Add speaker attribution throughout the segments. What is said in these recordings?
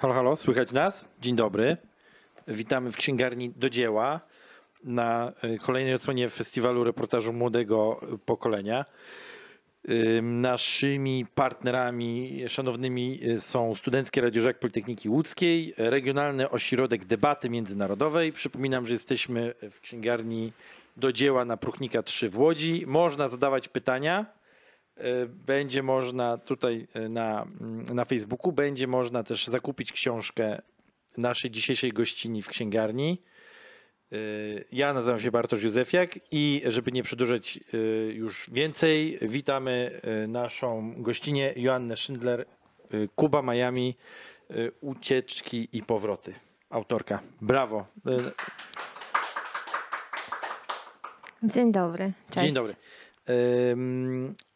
Speaker 1: Halo, halo, słychać nas? Dzień dobry. Witamy w księgarni do dzieła na y, kolejnej odsłonie festiwalu reportażu młodego pokolenia. Naszymi partnerami szanownymi y, są Studenckie Radio Żak Politechniki Łódzkiej, Regionalny Ośrodek Debaty Międzynarodowej. Przypominam, że jesteśmy w księgarni do dzieła na Pruchnika 3 w Łodzi. Można zadawać pytania E, będzie można tutaj e, na, mm, na Facebooku, będzie można też zakupić książkę naszej dzisiejszej gościni w księgarni. E, ja nazywam się Bartosz Józefiak i żeby nie przedłużać już więcej, witamy naszą gościnę Joannę Schindler, Kuba Miami, Ucieczki i Powroty. Autorka. Brawo.
Speaker 2: Dzień dobry. Cześć. Dzień dobry.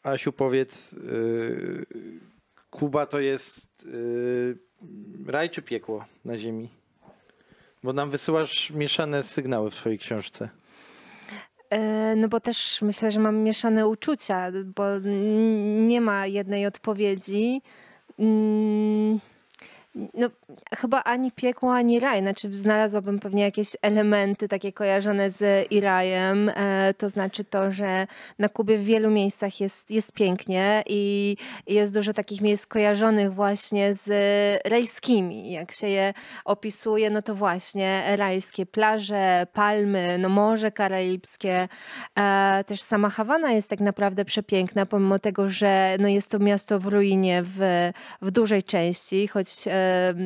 Speaker 1: Asiu, powiedz, yy, Kuba to jest yy, raj czy piekło na ziemi? Bo nam wysyłasz mieszane sygnały w swojej książce.
Speaker 2: E, no bo też myślę, że mam mieszane uczucia, bo nie ma jednej odpowiedzi. Mm no, chyba ani piekło, ani raj. Znaczy, znalazłabym pewnie jakieś elementy takie kojarzone z Irajem. E, to znaczy to, że na Kubie w wielu miejscach jest, jest pięknie i jest dużo takich miejsc kojarzonych właśnie z rajskimi. Jak się je opisuje, no to właśnie rajskie plaże, palmy, no Morze Karaibskie. E, też sama Hawana jest tak naprawdę przepiękna, pomimo tego, że no jest to miasto w ruinie w, w dużej części, choć e,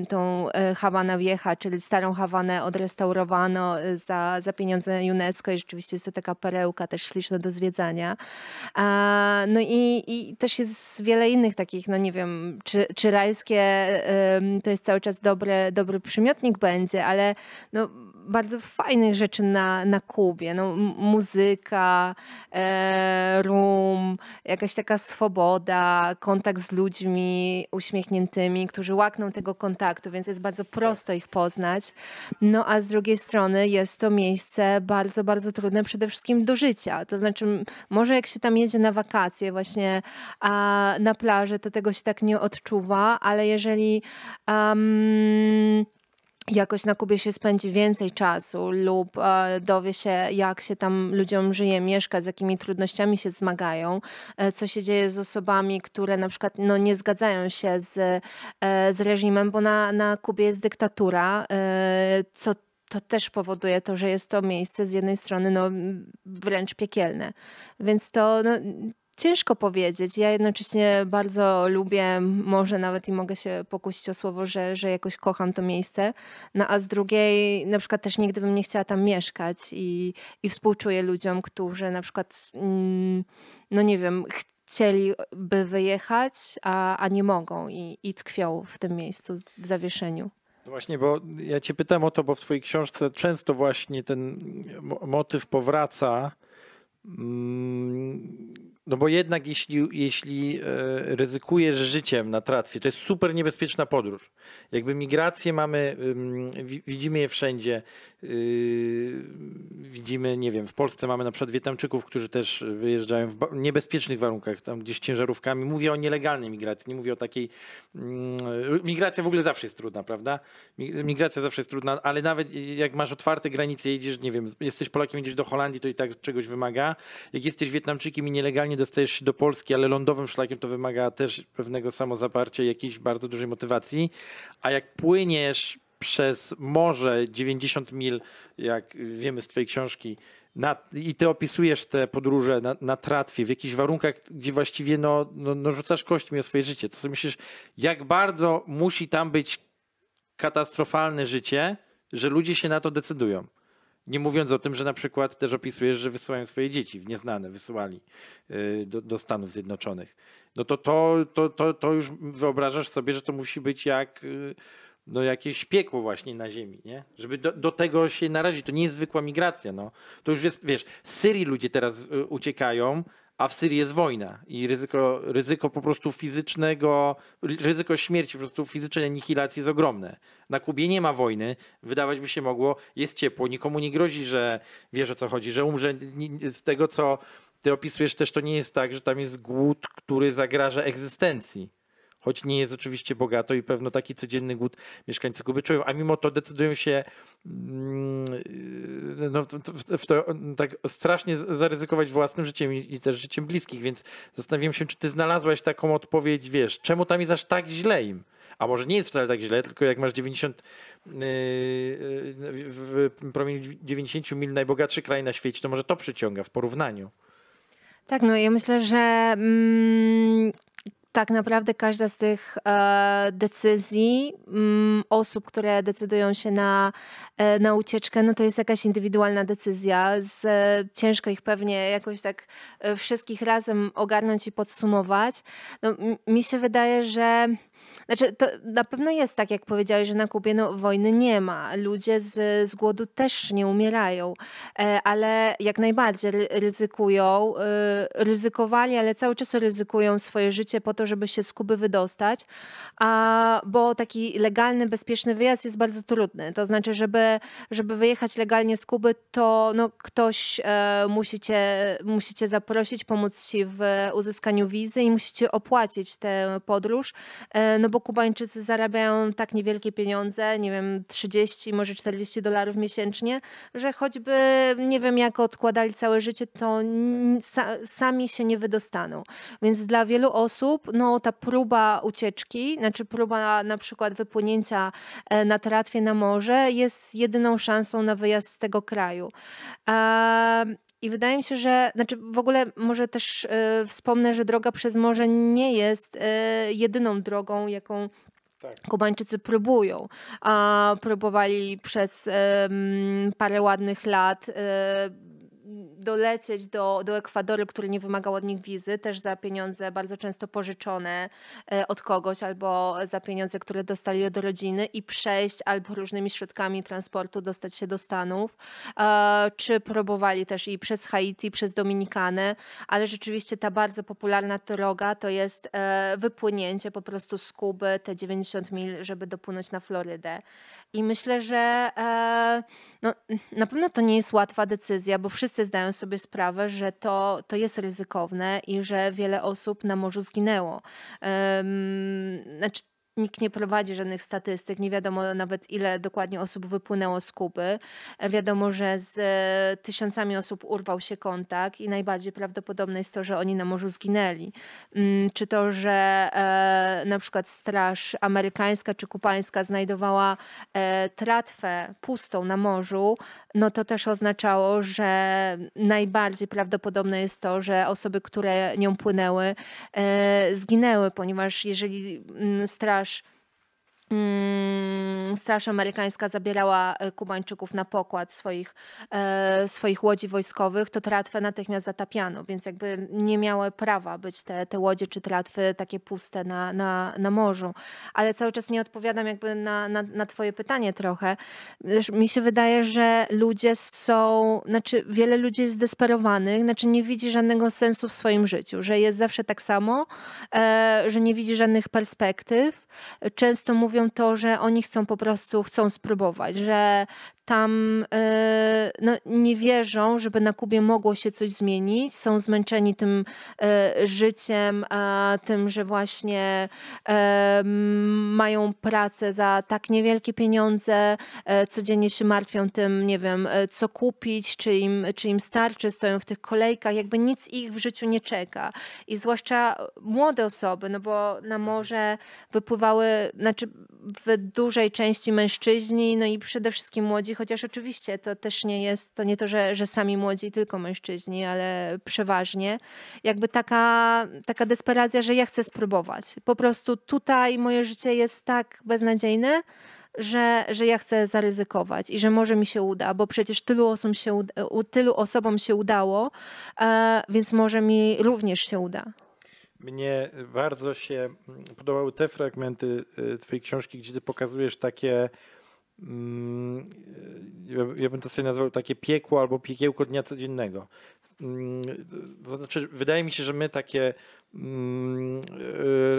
Speaker 2: tą e, Hawana Wiecha, czyli starą Hawanę odrestaurowano e, za, za pieniądze UNESCO i rzeczywiście jest to taka perełka też śliczna do zwiedzania. No i, i też jest wiele innych takich, no nie wiem, czy, czy rajskie to jest cały czas dobry, dobry przymiotnik będzie, ale no bardzo fajnych rzeczy na, na Kubie. No, muzyka, e, rum, jakaś taka swoboda, kontakt z ludźmi uśmiechniętymi, którzy łakną tego kontaktu, więc jest bardzo prosto ich poznać. No a z drugiej strony jest to miejsce bardzo, bardzo trudne przede wszystkim do życia. To znaczy, może jak się tam jedzie na wakacje właśnie a na plaży, to tego się tak nie odczuwa, ale jeżeli um, jakoś na Kubie się spędzi więcej czasu lub e, dowie się, jak się tam ludziom żyje, mieszka, z jakimi trudnościami się zmagają, e, co się dzieje z osobami, które na przykład no, nie zgadzają się z, e, z reżimem, bo na, na Kubie jest dyktatura, co to też powoduje to, że jest to miejsce z jednej strony no, wręcz piekielne. Więc to no, Ciężko powiedzieć. Ja jednocześnie bardzo lubię, może nawet i mogę się pokusić o słowo, że, że jakoś kocham to miejsce. No, a z drugiej, na przykład też nigdy bym nie chciała tam mieszkać i, i współczuję ludziom, którzy na przykład, mm, no nie wiem, chcieliby wyjechać, a, a nie mogą i, i tkwią w tym miejscu, w zawieszeniu.
Speaker 1: No właśnie, bo ja cię pytam o to, bo w twojej książce często właśnie ten motyw powraca. Mm, no bo jednak jeśli, jeśli e, ryzykujesz życiem na tratwie, to jest super niebezpieczna podróż. Jakby migracje mamy, widzimy je wszędzie. Y, widzimy, nie wiem, w Polsce mamy na przykład Wietnamczyków, którzy też wyjeżdżają w niebezpiecznych warunkach, tam gdzieś ciężarówkami. Mówię o nielegalnej migracji, nie mówię o takiej... Mm, migracja w ogóle zawsze jest trudna, prawda? Migracja zawsze jest trudna, ale nawet jak masz otwarte granice, jedziesz, nie wiem, jesteś Polakiem, jedziesz do Holandii, to i tak czegoś wymaga. Jak jesteś Wietnamczykiem i nielegalnie dostajesz się do Polski, ale lądowym szlakiem to wymaga też pewnego samozaparcia i jakiejś bardzo dużej motywacji. A jak płyniesz przez morze 90 mil, jak wiemy z Twojej książki, na, i ty opisujesz te podróże na, na tratwie, w jakichś warunkach, gdzie właściwie no, no, no rzucasz kośćmi o swoje życie. To sobie myślisz, jak bardzo musi tam być katastrofalne życie, że ludzie się na to decydują. Nie mówiąc o tym, że na przykład też opisujesz, że wysyłają swoje dzieci w nieznane, wysyłali y, do, do Stanów Zjednoczonych. No to to, to, to to już wyobrażasz sobie, że to musi być jak y, no jakieś piekło właśnie na ziemi, nie? Żeby do, do tego się narazić. To nie jest zwykła migracja, no. To już jest, wiesz, z Syrii ludzie teraz y, uciekają, a w Syrii jest wojna i ryzyko, ryzyko po prostu fizycznego, ryzyko śmierci, po prostu fizycznej anihilacji jest ogromne. Na Kubie nie ma wojny, wydawać by się mogło, jest ciepło, nikomu nie grozi, że wie, o co chodzi, że umrze. Z tego co ty opisujesz też, to nie jest tak, że tam jest głód, który zagraża egzystencji choć nie jest oczywiście bogato i pewno taki codzienny głód mieszkańcy Kuby czują, a mimo to decydują się mm, y, no, w to, tak strasznie zaryzykować własnym życiem i też życiem bliskich, więc zastanawiam się, czy ty znalazłaś taką odpowiedź, wiesz, czemu tam jest aż tak źle im? A może nie jest wcale tak źle, tylko jak masz 90 yy, w promieniu 90 mil najbogatszy kraj na świecie, to może to przyciąga w porównaniu.
Speaker 2: Tak, no ja myślę, że mm, tak naprawdę każda z tych e, decyzji m, mm, osób, które decydują się na, e, na ucieczkę, no to jest jakaś indywidualna decyzja. Z, e, ciężko ich pewnie jakoś tak e, wszystkich razem ogarnąć i podsumować. No, mi się wydaje, że znaczy, to na pewno jest tak, jak powiedziałeś, że na Kubie no, wojny nie ma. Ludzie z, z głodu też nie umierają, e, ale jak najbardziej ryzykują, e, ryzykowali, ale cały czas ryzykują swoje życie po to, żeby się z Kuby wydostać, a, bo taki legalny, bezpieczny wyjazd jest bardzo trudny. To znaczy, żeby, żeby wyjechać legalnie z Kuby, to no, ktoś e, musicie, musicie zaprosić, pomóc ci w uzyskaniu wizy i musicie opłacić tę podróż. E, no, no bo Kubańczycy zarabiają tak niewielkie pieniądze, nie wiem, 30, może 40 dolarów miesięcznie, że choćby, nie wiem, jak odkładali całe życie, to sa sami się nie wydostaną. Więc dla wielu osób, no ta próba ucieczki, znaczy próba na przykład wypłynięcia e, na tratwie na morze jest jedyną szansą na wyjazd z tego kraju. Eee, i wydaje mi się, że, znaczy w ogóle może też e, wspomnę, że droga przez morze nie jest e, jedyną drogą, jaką tak. Kubańczycy próbują. A, próbowali przez y, parę ładnych lat e, dolecieć do, do Ekwadoru, który nie wymagał od nich wizy, też za pieniądze bardzo często pożyczone e, od kogoś albo za pieniądze, które dostali od rodziny i przejść albo różnymi środkami transportu dostać się do Stanów, e, czy próbowali też i przez Haiti, przez Dominikanę, ale rzeczywiście ta bardzo popularna droga to jest e, wypłynięcie po prostu z Kuby te 90 mil, żeby dopłynąć na Florydę. I myślę, że e, no, na pewno to nie jest łatwa decyzja, bo wszyscy zdają sobie sprawę, że to, to jest ryzykowne i że wiele osób na morzu zginęło. znaczy, Nikt nie prowadzi żadnych statystyk, nie wiadomo nawet ile dokładnie osób wypłynęło z Kuby. E, wiadomo, że z e, tysiącami osób urwał się kontakt i najbardziej prawdopodobne jest to, że oni na morzu zginęli. Mm, czy to, że e, na przykład straż amerykańska czy kubańska znajdowała tratwę pustą na morzu, no to też oznaczało, że najbardziej prawdopodobne jest to, że osoby, które nią płynęły, e, zginęły, ponieważ jeżeli mm, straż Mm, Straż amerykańska zabierała e, Kubańczyków na pokład swoich, e, swoich łodzi wojskowych, to tratwę natychmiast zatapiano, więc jakby nie miały prawa być te, te łodzie czy tratwy takie puste na, na, na morzu. Ale cały czas nie odpowiadam jakby na, na, na twoje pytanie trochę. Mi się wydaje, że ludzie są, znaczy wiele ludzi jest zdesperowanych, znaczy nie widzi żadnego sensu w swoim życiu, że jest zawsze tak samo, e, że nie widzi żadnych perspektyw. Często mówią to, że oni chcą po prostu, chcą spróbować, że tam e, no, nie wierzą, żeby na Kubie mogło się coś zmienić. Są zmęczeni tym e, życiem, a tym, że właśnie e, mają pracę za tak niewielkie pieniądze, codziennie się martwią tym, nie wiem, co kupić, czy im, czy im starczy, stoją w tych kolejkach, jakby nic ich w życiu nie czeka. I zwłaszcza młode osoby, no bo na morze wypływały, znaczy w dużej części mężczyźni, no i przede wszystkim młodzi chociaż oczywiście to też nie jest, to nie to, że, że sami młodzi, tylko mężczyźni, ale przeważnie, jakby taka, taka desperacja, że ja chcę spróbować. Po prostu tutaj moje życie jest tak beznadziejne, że, że ja chcę zaryzykować i że może mi się uda, bo przecież tylu, się, tylu osobom się udało, e, więc może mi również się uda.
Speaker 1: Mnie bardzo się mm, podobały te fragmenty y, Twojej książki, gdzie ty pokazujesz takie Mm, ja bym to sobie nazwał takie piekło albo piekiełko dnia codziennego. Mm, znaczy, wydaje mi się, że my takie mm,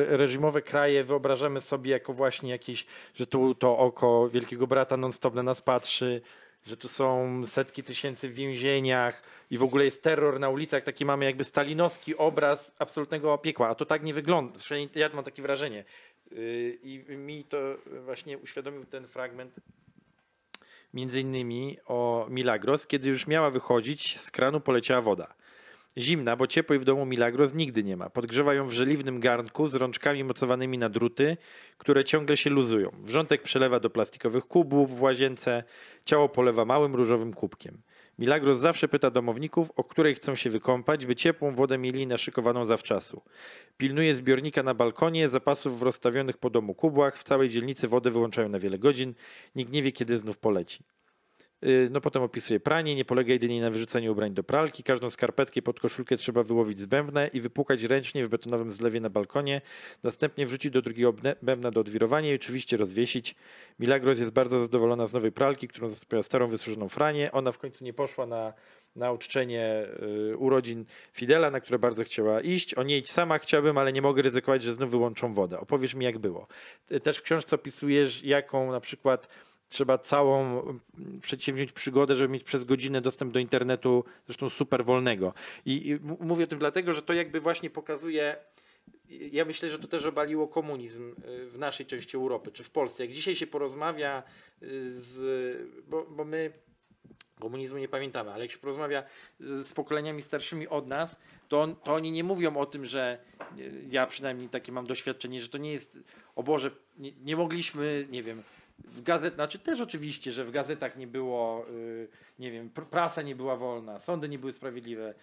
Speaker 1: reżimowe kraje wyobrażamy sobie jako właśnie jakieś, że tu to oko Wielkiego Brata non-stop na nas patrzy, że tu są setki tysięcy w więzieniach i w ogóle jest terror na ulicach. Taki mamy jakby stalinowski obraz absolutnego piekła, a to tak nie wygląda. Ja mam takie wrażenie. Y, I mi to właśnie uświadomił ten fragment między innymi o Milagros, kiedy już miała wychodzić, z kranu poleciała woda. Zimna, bo ciepłej w domu Milagros nigdy nie ma. Podgrzewa ją w żeliwnym garnku z rączkami mocowanymi na druty, które ciągle się luzują. Wrzątek przelewa do plastikowych kubów w łazience, ciało polewa małym różowym kubkiem. Milagros zawsze pyta domowników, o której chcą się wykąpać, by ciepłą wodę mieli naszykowaną zawczasu. Pilnuje zbiornika na balkonie, zapasów w rozstawionych po domu kubłach, w całej dzielnicy wody wyłączają na wiele godzin, nikt nie wie kiedy znów poleci. Y, no potem opisuje pranie, nie polega jedynie na wyrzuceniu ubrań do pralki. Każdą skarpetkę pod koszulkę trzeba wyłowić z bębna i wypłukać ręcznie w betonowym zlewie na balkonie. Następnie wrzucić do drugiego bębna do odwirowania i oczywiście rozwiesić. Milagros jest bardzo zadowolona z nowej pralki, którą zastąpiła starą wysuszoną franię. Ona w końcu nie poszła na, na uczczenie y, urodzin Fidela, na które bardzo chciała iść. O niej sama chciałbym, ale nie mogę ryzykować, że znów wyłączą wodę. Opowiesz mi jak było. Też w książce opisujesz jaką na przykład trzeba całą mm, przedsięwziąć przygodę, żeby mieć przez godzinę dostęp do internetu, zresztą super wolnego. I, i mówię o tym dlatego, że to jakby właśnie pokazuje. Ja myślę, że to też obaliło komunizm y, w naszej części Europy, czy w Polsce. Jak dzisiaj się porozmawia y, z. bo, bo my komunizmu nie pamiętamy, ale jak się porozmawia y, z pokoleniami starszymi od nas, to, on, to oni nie mówią o tym, że ja przynajmniej takie mam doświadczenie, że to nie jest, o Boże, nie, nie mogliśmy, nie wiem, w gazet, znaczy też oczywiście, że w gazetach nie było, y, nie wiem, prasa nie była wolna, sądy nie były sprawiedliwe,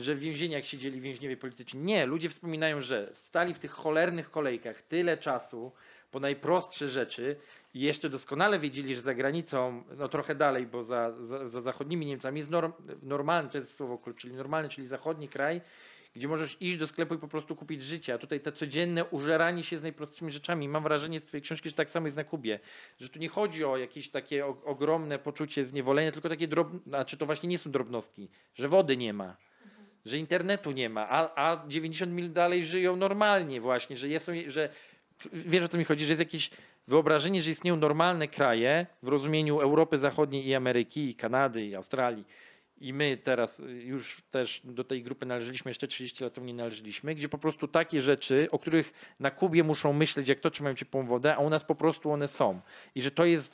Speaker 1: że w więzieniach siedzieli więźniowie polityczni. Nie, ludzie wspominają, że stali w tych cholernych kolejkach tyle czasu po najprostsze rzeczy i jeszcze doskonale wiedzieli, że za granicą, no trochę dalej, bo za, za, za zachodnimi Niemcami jest norm, normalny, to jest słowo klucz, czyli normalny, czyli zachodni kraj gdzie możesz iść do sklepu i po prostu kupić życie. A tutaj to codzienne użeranie się z najprostszymi rzeczami. Mam wrażenie z Twojej książki, że tak samo jest na Kubie. Że tu nie chodzi o jakieś takie ogromne poczucie zniewolenia, tylko takie drobne, znaczy to właśnie nie są drobnostki, że wody nie ma mhm. że internetu nie ma, a, a 90 mil dalej żyją normalnie właśnie, że jest, że wiesz o co mi chodzi, że jest jakieś wyobrażenie, że istnieją normalne kraje w rozumieniu Europy Zachodniej i Ameryki, i Kanady, i Australii, i my teraz y, już też do tej grupy należeliśmy, jeszcze 30 lat temu nie należeliśmy, gdzie po prostu takie rzeczy, o których na Kubie muszą myśleć, jak to trzymają ciepłą wodę, a u nas po prostu one są. I że to jest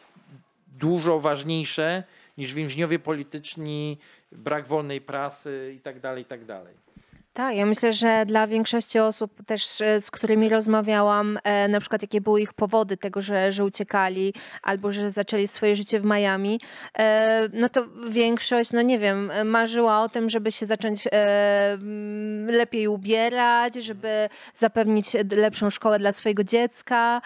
Speaker 1: dużo ważniejsze niż więźniowie polityczni, brak wolnej prasy i tak dalej, i tak dalej.
Speaker 2: Tak, ja myślę, że dla większości osób też, e, z którymi rozmawiałam, e, na przykład jakie były ich powody tego, że, że uciekali albo że zaczęli swoje życie w Miami, e, no to większość, no nie wiem, marzyła o tym, żeby się zacząć mm, lepiej ubierać, żeby zapewnić lepszą szkołę dla swojego dziecka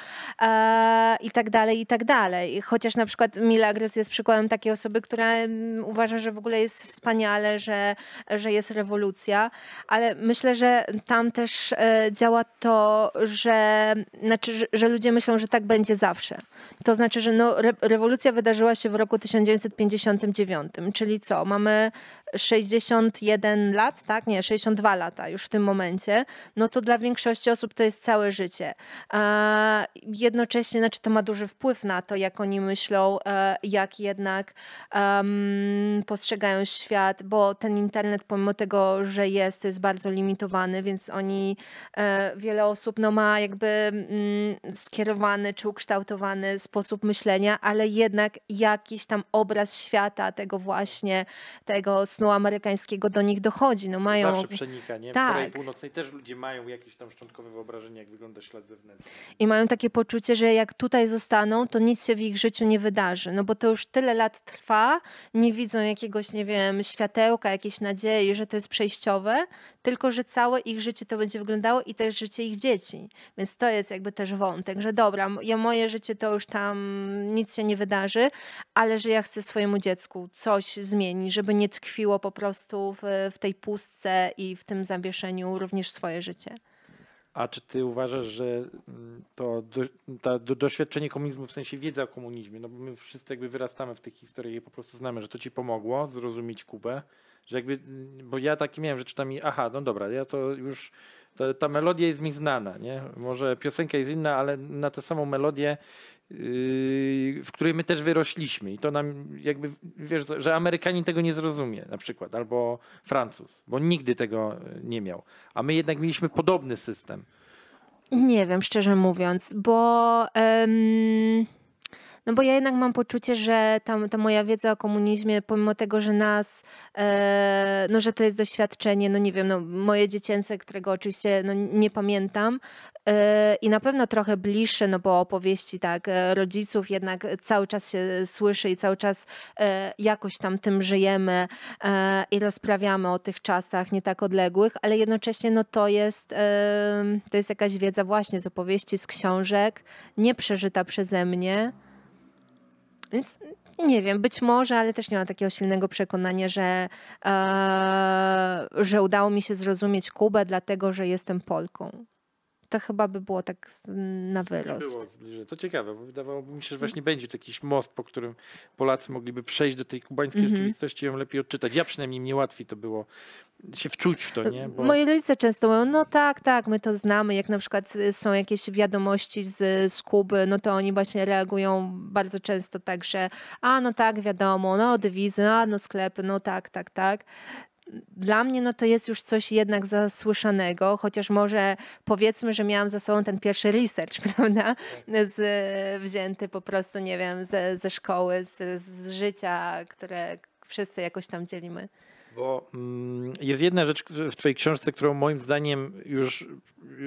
Speaker 2: i tak dalej, i tak dalej. Chociaż na przykład Milagres jest przykładem takiej osoby, która mm, uważa, że w ogóle jest wspaniale, że, że jest rewolucja, ale myślę, że tam też e, działa to, że, znaczy, że, ludzie myślą, że tak będzie zawsze. To znaczy, że no, re, rewolucja wydarzyła się w roku 1959, czyli co? Mamy 61 lat, tak? Nie, 62 lata już w tym momencie, no to dla większości osób to jest całe życie. Jednocześnie, znaczy to ma duży wpływ na to, jak oni myślą, e, jak jednak postrzegają świat, bo ten internet pomimo tego, że jest, jest bardzo limitowany, więc oni, e, wiele osób no, ma jakby mm, skierowany czy ukształtowany sposób myślenia, ale jednak jakiś tam obraz świata, tego właśnie, tego snu amerykańskiego do nich dochodzi. No mają... Zawsze przenika, nie? Tak. W Korei
Speaker 1: Północnej też ludzie mają jakieś tam szczątkowe wyobrażenie, jak wygląda ślad zewnętrzny.
Speaker 2: I mają takie poczucie, że jak tutaj zostaną, to nic się w ich życiu nie wydarzy, no bo to już tyle lat trwa, nie widzą jakiegoś, nie wiem, światełka, jakiejś nadziei, że to jest przejściowe, tylko że całe ich życie to będzie wyglądało i też życie ich dzieci. Więc to jest jakby też wątek, że dobra, ja moje życie to już tam nic się nie wydarzy, ale że ja chcę swojemu dziecku coś zmienić, żeby nie tkwiło po prostu w, w tej pustce i w tym zawieszeniu również swoje życie.
Speaker 1: A czy ty uważasz, że mm, to do, ta, do, doświadczenie komunizmu, w sensie wiedza o komunizmie, no bo my wszyscy jakby wyrastamy w tych historii, i po prostu znamy, że to ci pomogło zrozumieć Kubę, że jakby, bo ja taki miałem, że czytam i aha, no dobra, ja to już, ta melodia jest mi znana, nie? Może piosenka jest inna, ale na tę samą melodię, yy, w której my też wyrośliśmy i to nam jakby, wiesz, że Amerykanin tego nie zrozumie na przykład, albo Francuz, bo nigdy tego nie miał, a my jednak mieliśmy podobny system.
Speaker 2: Nie wiem, szczerze mówiąc, bo... No bo ja jednak mam poczucie, że tam, ta moja wiedza o komunizmie, pomimo tego, że nas, e, no że to jest doświadczenie, no nie wiem, no moje dziecięce, którego oczywiście no, nie pamiętam, e, i na pewno trochę bliższe, no bo opowieści tak e, rodziców jednak cały czas się słyszy i cały czas e, jakoś tam tym żyjemy i rozprawiamy o tych czasach nie tak odległych, ale jednocześnie no to jest to jest jakaś wiedza właśnie z opowieści, z książek, nie przeżyta przeze mnie. Więc nie wiem, być może, ale też nie mam takiego silnego przekonania, że, e, że udało mi się zrozumieć Kubę, dlatego że jestem Polką to chyba by było tak na wyrost.
Speaker 1: Było To ciekawe, bo wydawałoby mi się, że mhm. właśnie będzie to jakiś most, po którym Polacy mogliby przejść do tej kubańskiej mm -hmm. rzeczywistości i ją lepiej odczytać. Ja przynajmniej mnie łatwiej to było się wczuć w to, nie? Bo... Moi
Speaker 2: rodzice często mówią, no tak, tak, my to znamy, jak na przykład y, są jakieś wiadomości z, z Kuby, no to oni właśnie reagują bardzo często tak, że a no tak, wiadomo, no dewizy, a no sklepy, no tak, tak, tak dla mnie no to jest już coś jednak zasłyszanego, chociaż może powiedzmy, że miałam za sobą ten pierwszy research, prawda? Z, wzięty po prostu, nie wiem, ze, ze szkoły, z, z życia, które wszyscy jakoś tam dzielimy.
Speaker 1: Bo mm, jest jedna rzecz w Twojej książce, którą moim zdaniem już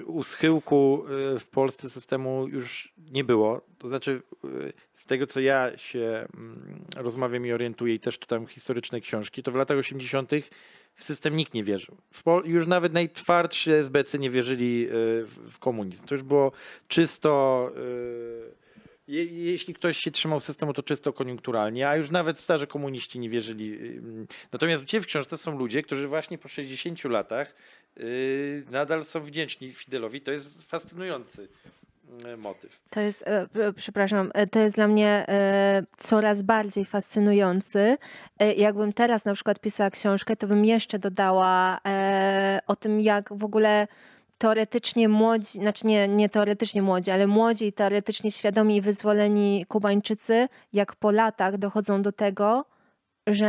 Speaker 1: u schyłku y, w Polsce systemu już nie było. To znaczy, y, z tego co ja się mm, rozmawiam i orientuję, i też czytam historyczne książki, to w latach 80. w system nikt nie wierzył. już nawet najtwardsi SBC nie wierzyli y, w komunizm. To już było czysto je, jeśli ktoś się trzymał systemu, to czysto koniunkturalnie, a już nawet starzy komuniści nie wierzyli. Natomiast gdzie w książce są ludzie, którzy właśnie po 60 latach yy, nadal są wdzięczni Fidelowi. To jest fascynujący yy, motyw.
Speaker 2: To jest, e, przepraszam, e, to jest dla mnie e, coraz bardziej fascynujący. Jakbym teraz na przykład pisała książkę, to bym jeszcze dodała o tym, jak w ogóle teoretycznie młodzi, znaczy nie, nie teoretycznie młodzi, ale młodzi i teoretycznie świadomi i wyzwoleni Kubańczycy, jak po latach dochodzą do tego, że,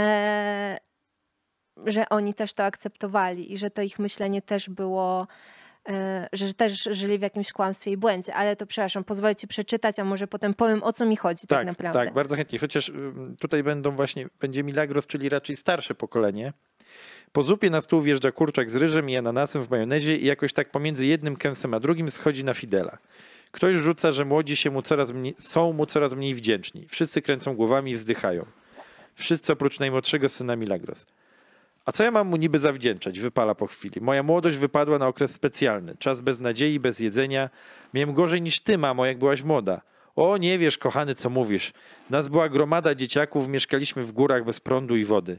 Speaker 2: że oni też to akceptowali i że to ich myślenie też było, e, że też żyli w jakimś kłamstwie i błędzie. Ale to przepraszam, pozwolę ci przeczytać, a może potem powiem, o co mi chodzi tak, tak, tak naprawdę. Tak,
Speaker 1: bardzo chętnie. Chociaż tutaj będą właśnie, będzie Milagros, czyli raczej starsze pokolenie, po zupie na stół wjeżdża kurczak z ryżem i ananasem w majonezie i jakoś tak pomiędzy jednym kęsem a drugim schodzi na Fidela. Ktoś rzuca, że młodzi się mu coraz mniej, są mu coraz mniej wdzięczni. Wszyscy kręcą głowami i wzdychają. Wszyscy oprócz najmłodszego syna Milagros. A co ja mam mu niby zawdzięczać? Wypala po chwili. Moja młodość wypadła na okres specjalny. Czas bez nadziei, bez jedzenia. Miałem gorzej niż ty, mamo, jak byłaś młoda. O, nie wiesz, kochany, co mówisz. Nas była gromada dzieciaków, mieszkaliśmy w górach bez prądu i wody.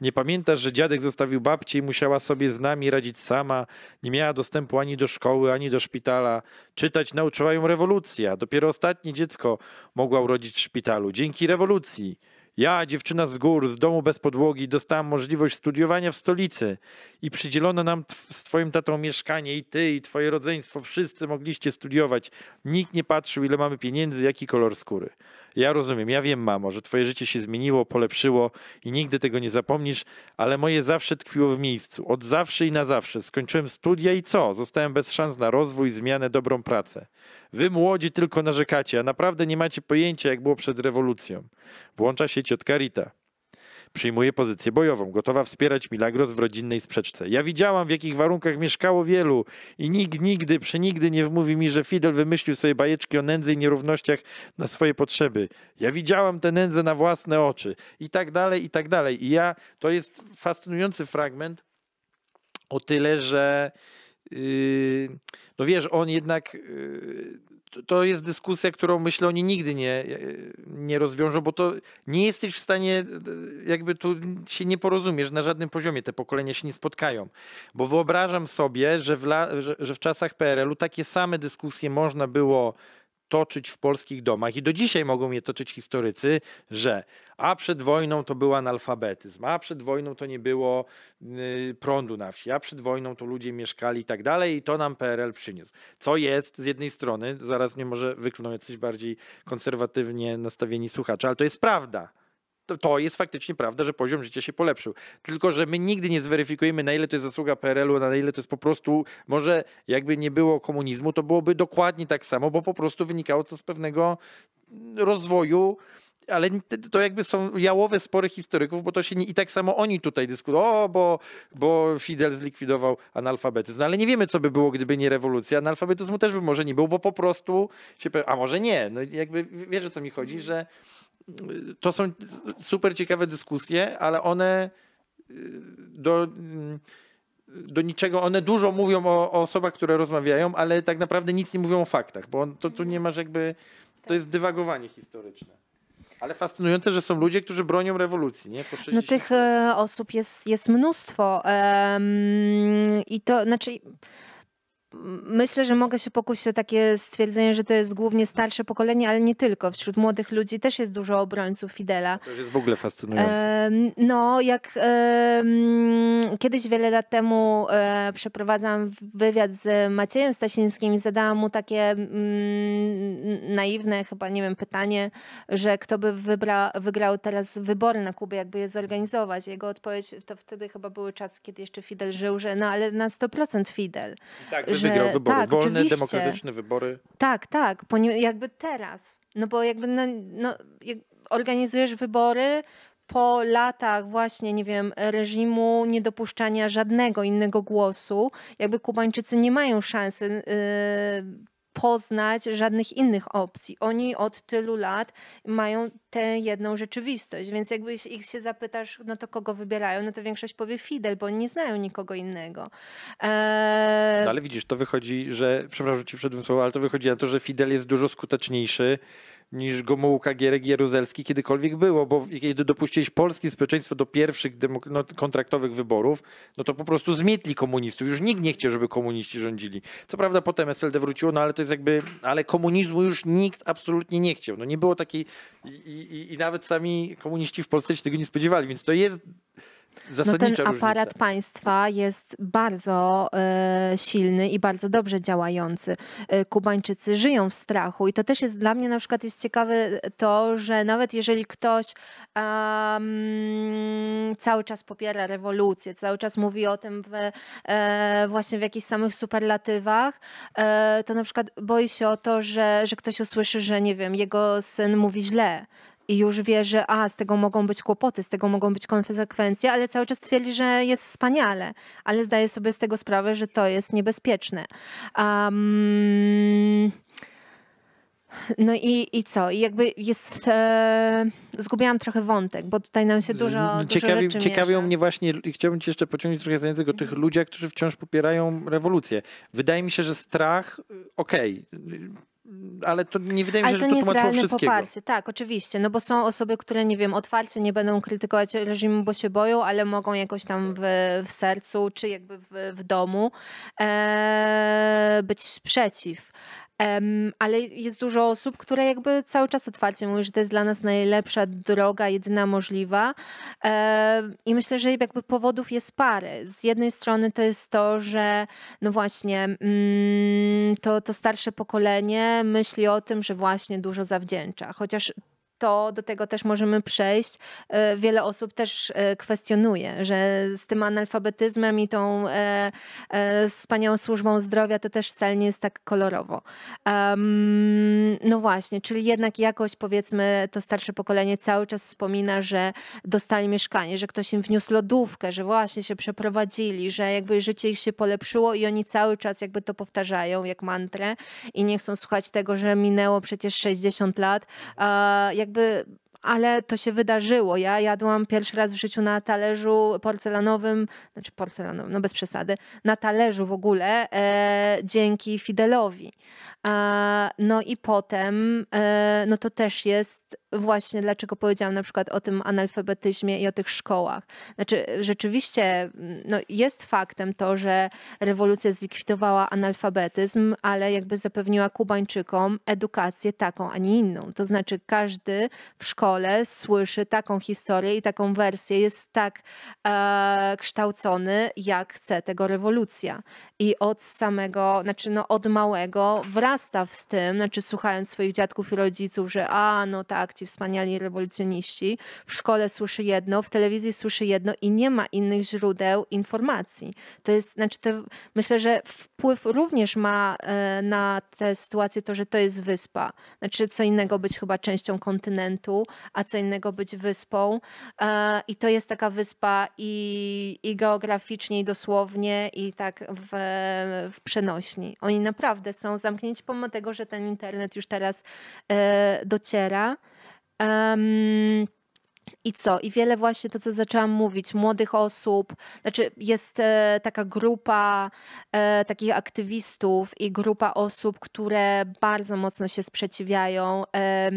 Speaker 1: Nie pamiętasz, że dziadek zostawił babcię i musiała sobie z nami radzić sama, nie miała dostępu ani do szkoły, ani do szpitala. Czytać nauczyła ją rewolucja. Dopiero ostatnie dziecko mogła urodzić w szpitalu, dzięki rewolucji. Ja, dziewczyna z gór, z domu bez podłogi, dostałam możliwość studiowania w stolicy i przydzielono nam z twoim tatą mieszkanie i ty, i twoje rodzeństwo, wszyscy mogliście studiować. Nikt nie patrzył, ile mamy pieniędzy, jaki kolor skóry. Ja rozumiem, ja wiem, mamo, że twoje życie się zmieniło, polepszyło i nigdy tego nie zapomnisz, ale moje zawsze tkwiło w miejscu, od zawsze i na zawsze. Skończyłem studia i co? Zostałem bez szans na rozwój, zmianę, dobrą pracę. Wy młodzi tylko narzekacie, a naprawdę nie macie pojęcia, jak było przed rewolucją. Włącza się ciotka Rita. Przyjmuje pozycję bojową, gotowa wspierać Milagros w rodzinnej sprzeczce. Ja widziałam, w jakich warunkach mieszkało wielu i nikt nigdy, przenigdy nie wmówi mi, że Fidel wymyślił sobie bajeczki o nędzy i nierównościach na swoje potrzeby. Ja widziałam tę nędzę na własne oczy i tak dalej, i tak dalej. I ja, to jest fascynujący fragment o tyle, że Yy, no wiesz, on jednak yy, to jest dyskusja, którą myślę oni nigdy nie, e, nie rozwiążą, bo to nie jesteś w stanie, e, jakby tu się nie porozumiesz na żadnym poziomie, te pokolenia się nie spotkają. Bo wyobrażam sobie, że w, że, że w czasach PRL-u takie same dyskusje można było toczyć w polskich domach i do dzisiaj mogą je toczyć historycy, że a przed wojną to był analfabetyzm, a przed wojną to nie było y, prądu na wsi, a przed wojną to ludzie mieszkali i tak dalej i to nam PRL przyniósł. Co jest z jednej strony, zaraz mnie może wyklną jacyś bardziej konserwatywnie nastawieni słuchacze, ale to jest prawda to, to jest faktycznie prawda, że poziom życia się polepszył. Tylko, że my nigdy nie zweryfikujemy, na ile to jest zasługa PRL-u, na ile to jest po prostu, może jakby nie było komunizmu, to byłoby dokładnie tak samo, bo po prostu wynikało to z pewnego rozwoju ale to jakby są jałowe spory historyków, bo to się nie, i tak samo oni tutaj dyskutują, o, bo, bo Fidel zlikwidował analfabetyzm. No, ale nie wiemy, co by było, gdyby nie rewolucja. Analfabetyzmu też by może nie był, bo po prostu się, a może nie. No jakby wiesz, o co mi chodzi, że to są super ciekawe dyskusje, ale one y, do, y, do niczego, one dużo mówią o, o osobach, które rozmawiają, ale tak naprawdę nic nie mówią o faktach, bo to tu nie masz jakby, to jest dywagowanie historyczne. Ale fascynujące, że są ludzie, którzy bronią rewolucji. Nie? No
Speaker 2: tych e, osób jest, jest mnóstwo. Um, I to znaczy myślę, że mogę się pokusić o takie stwierdzenie, że to jest głównie starsze pokolenie, ale nie tylko. Wśród młodych ludzi też jest dużo obrońców Fidela. To
Speaker 1: jest w ogóle fascynujące.
Speaker 2: E, no, jak e, kiedyś wiele lat temu e, przeprowadzam wywiad z Maciejem Stasińskim i zadałam mu takie m, mm, naiwne chyba, nie wiem, pytanie, że kto by wybra, wygrał teraz wybory na Kubie, jakby je zorganizować. Jego odpowiedź, to wtedy chyba były czasy, kiedy jeszcze Fidel żył, że no ale na 100% Fidel.
Speaker 1: I tak, że, wygrał wybory. Tak, Wolne, oczywiście. demokratyczne wybory.
Speaker 2: Tak, tak. Jakby teraz. No bo jakby no, no, jak organizujesz wybory po latach właśnie, nie wiem, reżimu niedopuszczania żadnego innego głosu, jakby Kubańczycy nie mają szansy y, poznać żadnych innych opcji. Oni od tylu lat mają tę jedną rzeczywistość, więc jakby ich się zapytasz, no to kogo wybierają, no to większość powie Fidel, bo oni nie znają nikogo innego. Eee... No ale
Speaker 1: widzisz, to wychodzi, że, przepraszam, ci wszedłem słowo, ale to wychodzi na to, że Fidel jest dużo skuteczniejszy niż Gomułka, Gierek, Jeruzelski kiedykolwiek było, bo kiedy dopuściłeś polskie społeczeństwo do pierwszych no, kontraktowych wyborów, no to po prostu zmietli komunistów. Już nikt nie chciał, żeby komuniści rządzili. Co prawda potem SLD wróciło, no ale to jest jakby, ale komunizmu już nikt absolutnie nie chciał. No nie było takiej i, i, i nawet sami komuniści w Polsce się tego nie spodziewali, więc to jest no ten aparat różnica.
Speaker 2: państwa jest bardzo e, silny i bardzo dobrze działający. E, Kubańczycy żyją w strachu i to też jest dla mnie na przykład jest ciekawe to, że nawet jeżeli ktoś um, cały czas popiera rewolucję, cały czas mówi o tym w, e, właśnie w jakichś samych superlatywach, e, to na przykład boi się o to, że, że ktoś usłyszy, że nie wiem, jego syn mówi źle i już wie, że a, z tego mogą być kłopoty, z tego mogą być konsekwencje, ale cały czas twierdzi, że jest wspaniale, ale zdaje sobie z tego sprawę, że to jest niebezpieczne. Um, no i, i co? I jakby jest. E, zgubiłam trochę wątek, bo tutaj nam się dużo. Ciekawi, dużo ciekawią
Speaker 1: mnie właśnie, i chciałbym ci jeszcze pociągnąć trochę za język o tych ludziach, którzy wciąż popierają rewolucję. Wydaje mi się, że strach, y, okej, okay, Mm, ale to nie wydaje mi się, że to, to tłumaczyło wszystkiego. Poparcie.
Speaker 2: Tak, oczywiście, no bo są osoby, które nie wiem, otwarcie nie będą krytykować reżimu, bo się boją, ale mogą jakoś tam w, w sercu czy jakby w, w domu e, być przeciw. Um, ale jest dużo osób, które jakby cały czas otwarcie mówią, że to jest dla nas najlepsza droga, jedyna możliwa. Um, I myślę, że jakby powodów jest parę. Z jednej strony to jest to, że no właśnie mm, to, to starsze pokolenie myśli o tym, że właśnie dużo zawdzięcza. Chociaż to do tego też możemy przejść. E, wiele osób też e, kwestionuje, że z tym analfabetyzmem i tą e, wspaniałą służbą zdrowia to też wcale nie jest tak kolorowo. No właśnie, czyli jednak jakoś powiedzmy to starsze pokolenie cały czas wspomina, że dostali mieszkanie, że ktoś im wniósł lodówkę, że właśnie się przeprowadzili, że jakby życie ich się polepszyło i oni cały czas jakby to powtarzają jak mantrę i nie chcą słuchać tego, że minęło przecież 60 lat. Jakby jakby ale to się wydarzyło. Ja jadłam pierwszy raz w życiu na talerzu porcelanowym, znaczy porcelanowym, no bez przesady, na talerzu w ogóle e, dzięki Fidelowi. No i potem, e, no to też jest właśnie dlaczego powiedziałam na przykład o tym analfabetyzmie i o tych szkołach. Znaczy, rzeczywiście no, jest faktem to, że rewolucja zlikwidowała analfabetyzm, ale jakby zapewniła Kubańczykom edukację taką, a nie inną. To znaczy, każdy w szkole słyszy taką historię i taką wersję, jest tak e, kształcony, jak chce tego rewolucja. I od samego, znaczy, no, od małego w ramach dorastaw z tym, znaczy słuchając swoich dziadków i rodziców, że a, no tak, ci wspaniali rewolucjoniści, w szkole słyszy jedno, w telewizji słyszy jedno i nie ma innych źródeł informacji. To jest, znaczy to, myślę, że wpływ również ma e, na tę sytuację to, że to jest wyspa. Znaczy co innego być chyba częścią kontynentu, a co innego być wyspą e, i to jest taka wyspa i, i geograficznie, i dosłownie, i tak w, w przenośni. Oni naprawdę są zamknięci robić, pomimo tego, że ten internet już teraz e, dociera. Um, i co? I wiele właśnie to, co zaczęłam mówić, młodych osób, znaczy jest e, taka grupa e, takich aktywistów i grupa osób, które bardzo mocno się sprzeciwiają e,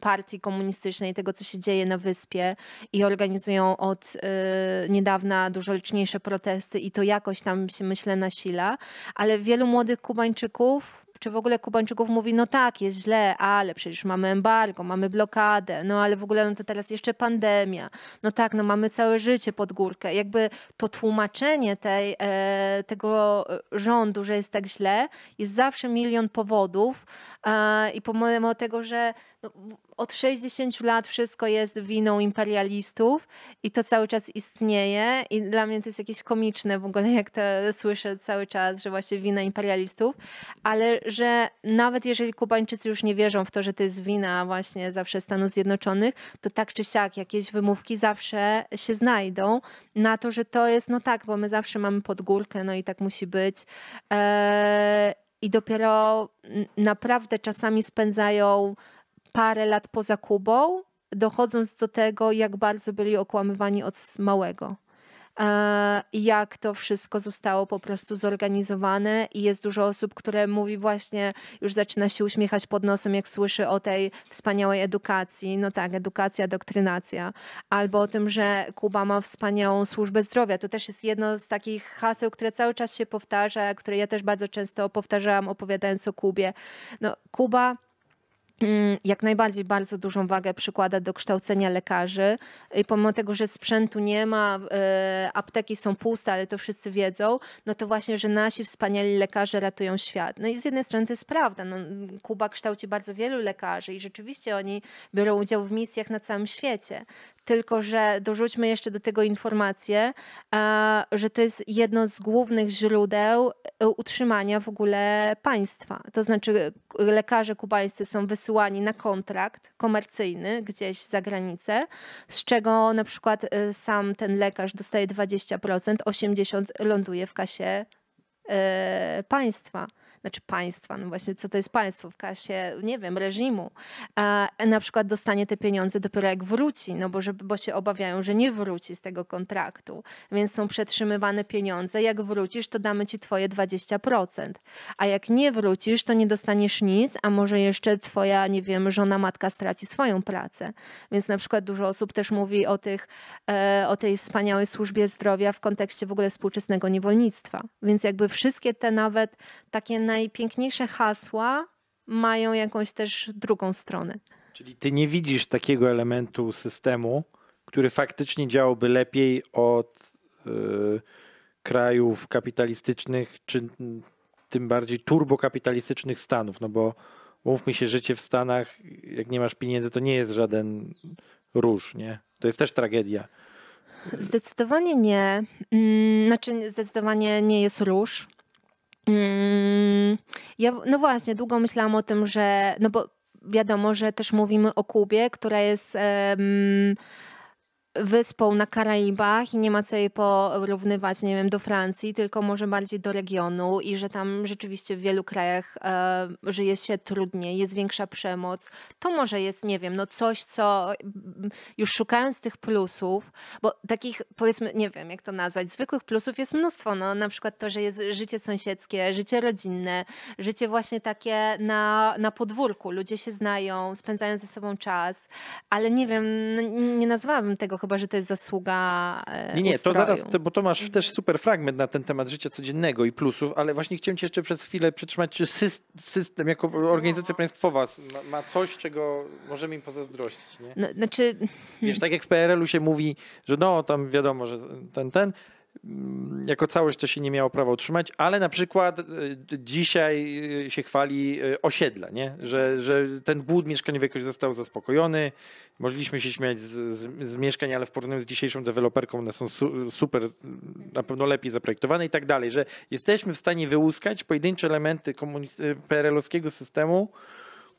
Speaker 2: partii komunistycznej, tego, co się dzieje na wyspie i organizują od e, niedawna dużo liczniejsze protesty i to jakoś tam się, myślę, nasila, ale wielu młodych Kubańczyków czy w ogóle Kubańczyków mówi, no tak, jest źle, ale przecież mamy embargo, mamy blokadę, no ale w ogóle no to teraz jeszcze pandemia, no tak, no mamy całe życie pod górkę. Jakby to tłumaczenie tej, e, tego e, rządu, że jest tak źle, jest zawsze milion powodów e, i pomimo tego, że no, od 60 lat wszystko jest winą imperialistów i to cały czas istnieje i dla mnie to jest jakieś komiczne w ogóle, jak to słyszę cały czas, że właśnie wina imperialistów, ale że nawet jeżeli Kubańczycy już nie wierzą w to, że to jest wina właśnie zawsze Stanów Zjednoczonych, to tak czy siak jakieś wymówki zawsze się znajdą na to, że to jest no tak, bo my zawsze mamy pod górkę, no i tak musi być. Eee, i dopiero naprawdę czasami spędzają parę lat poza Kubą, dochodząc do tego, jak bardzo byli okłamywani od małego. E, jak to wszystko zostało po prostu zorganizowane, i jest dużo osób, które mówi właśnie, już zaczyna się uśmiechać pod nosem, jak słyszy o tej wspaniałej edukacji. No tak, edukacja, doktrynacja, albo o tym, że Kuba ma wspaniałą służbę zdrowia. To też jest jedno z takich haseł, które cały czas się powtarza, które ja też bardzo często powtarzałam, opowiadając o Kubie. No, Kuba Mm, jak najbardziej bardzo dużą wagę przykłada do kształcenia lekarzy. I pomimo tego, że sprzętu nie ma, e, apteki są puste, ale to wszyscy wiedzą, no to właśnie, że nasi wspaniali lekarze ratują świat. No i z jednej strony to jest prawda. No, Kuba kształci bardzo wielu lekarzy i rzeczywiście oni biorą udział w misjach na całym świecie. Tylko, że dorzućmy jeszcze do tego informację, e, że to jest jedno z głównych źródeł e, utrzymania w ogóle państwa. To znaczy, e, lekarze kubańscy są wysyłani na kontrakt komercyjny gdzieś za granicę, z czego na przykład sam ten lekarz dostaje 20%, 80% ląduje w kasie państwa znaczy państwa, no właśnie co to jest państwo w kasie, nie wiem, reżimu, e, na przykład dostanie te pieniądze dopiero jak wróci, no bo, żeby, bo się obawiają, że nie wróci z tego kontraktu, więc są przetrzymywane pieniądze, jak wrócisz, to damy ci twoje 20%, a jak nie wrócisz, to nie dostaniesz nic, a może jeszcze twoja, nie wiem, żona, matka straci swoją pracę, więc na przykład dużo osób też mówi o tych, e, o tej wspaniałej służbie zdrowia w kontekście w ogóle współczesnego niewolnictwa, więc jakby wszystkie te nawet takie najpiękniejsze hasła mają jakąś też drugą stronę.
Speaker 1: Czyli ty nie widzisz takiego elementu systemu, który faktycznie działałby lepiej od y, krajów kapitalistycznych, czy tym bardziej turbokapitalistycznych Stanów, no bo mówmy się, życie w Stanach, jak nie masz pieniędzy, to nie jest żaden róż, nie? To jest też tragedia.
Speaker 2: Zdecydowanie nie. Mm, znaczy, zdecydowanie nie jest róż. Mm, ja, no właśnie, długo myślałam o tym, że, no bo wiadomo, że też mówimy o Kubie, która jest. Um, wyspą na Karaibach i nie ma co jej porównywać, nie wiem, do Francji, tylko może bardziej do regionu i że tam rzeczywiście w wielu krajach e, żyje się trudniej, jest większa przemoc. To może jest, nie wiem, no coś, co mm, już szukając tych plusów, bo takich powiedzmy, nie wiem jak to nazwać, zwykłych plusów jest mnóstwo, no na przykład to, że jest życie sąsiedzkie, życie rodzinne, życie właśnie takie na, na podwórku, ludzie się znają, spędzają ze sobą czas, ale nie wiem, nie nazwałabym tego chyba że to jest zasługa. E, nie, nie, ustroju. to zaraz,
Speaker 1: bo to masz też mhm. super fragment na ten temat życia codziennego i plusów, ale właśnie chciałem cię jeszcze przez chwilę przytrzymać, czy system jako organizacja no. państwowa ma, ma, coś, czego możemy im pozazdrościć. Nie? No, znaczy... Wiesz, tak jak w PRL-u się mówi, że no tam wiadomo, że ten, ten, Mm, jako całość to się nie miało prawa utrzymać, ale na przykład e, dzisiaj e, się chwali e, osiedla, nie? Że, że ten głód mieszkaniowy jakoś został zaspokojony. Mogliśmy się śmiać z, z, z mieszkań, ale w porównaniu z dzisiejszą deweloperką one są su, super, na pewno lepiej zaprojektowane i tak dalej, że jesteśmy w stanie wyłuskać pojedyncze elementy PRL-owskiego systemu,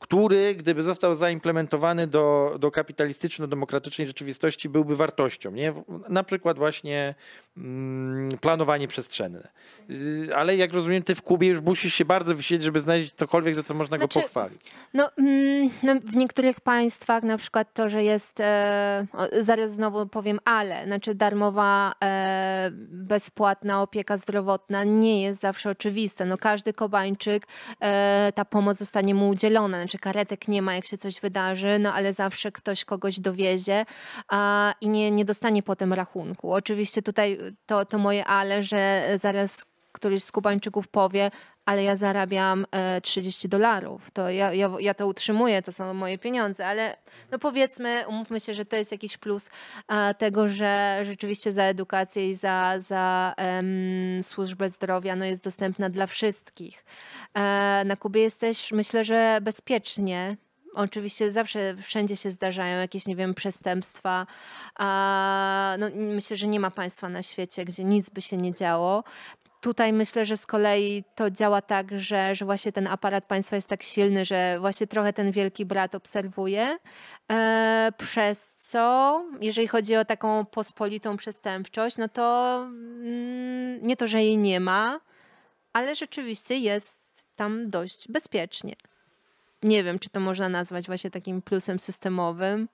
Speaker 1: który gdyby został zaimplementowany do, do kapitalistyczno-demokratycznej rzeczywistości byłby wartością. Nie? Na przykład właśnie mm, planowanie przestrzenne. Y, ale jak rozumiem, ty w Kubie już musisz się bardzo wysiedzieć, żeby znaleźć cokolwiek, za co można znaczy, go pochwalić.
Speaker 2: No, mm, no, w niektórych państwach na przykład to, że jest, e, zaraz znowu powiem ale, znaczy darmowa, e, bezpłatna opieka zdrowotna nie jest zawsze oczywista. No, każdy Kobańczyk, e, ta pomoc zostanie mu udzielona. Znaczy, znaczy karetek nie ma, jak się coś wydarzy, no ale zawsze ktoś kogoś dowiezie a, i nie, nie dostanie potem rachunku. Oczywiście tutaj to, to moje ale, że zaraz któryś z Kubańczyków powie, ale ja zarabiam 30 e, dolarów, to ja, ja, ja to utrzymuję, to są moje pieniądze, ale no powiedzmy, umówmy się, że to jest jakiś plus e, tego, że rzeczywiście za edukację i za, za um, służbę zdrowia no jest dostępna dla wszystkich. E, na Kubie jesteś, myślę, że bezpiecznie, Oczywiście zawsze wszędzie się zdarzają jakieś, nie wiem, przestępstwa. No, myślę, że nie ma państwa na świecie, gdzie nic by się nie działo. Tutaj myślę, że z kolei to działa tak, że, że właśnie ten aparat państwa jest tak silny, że właśnie trochę ten wielki brat obserwuje, e, przez co, jeżeli chodzi o taką pospolitą przestępczość, no to mm, nie to, że jej nie ma, ale rzeczywiście jest tam dość bezpiecznie. Nie wiem, czy to można nazwać właśnie takim plusem systemowym.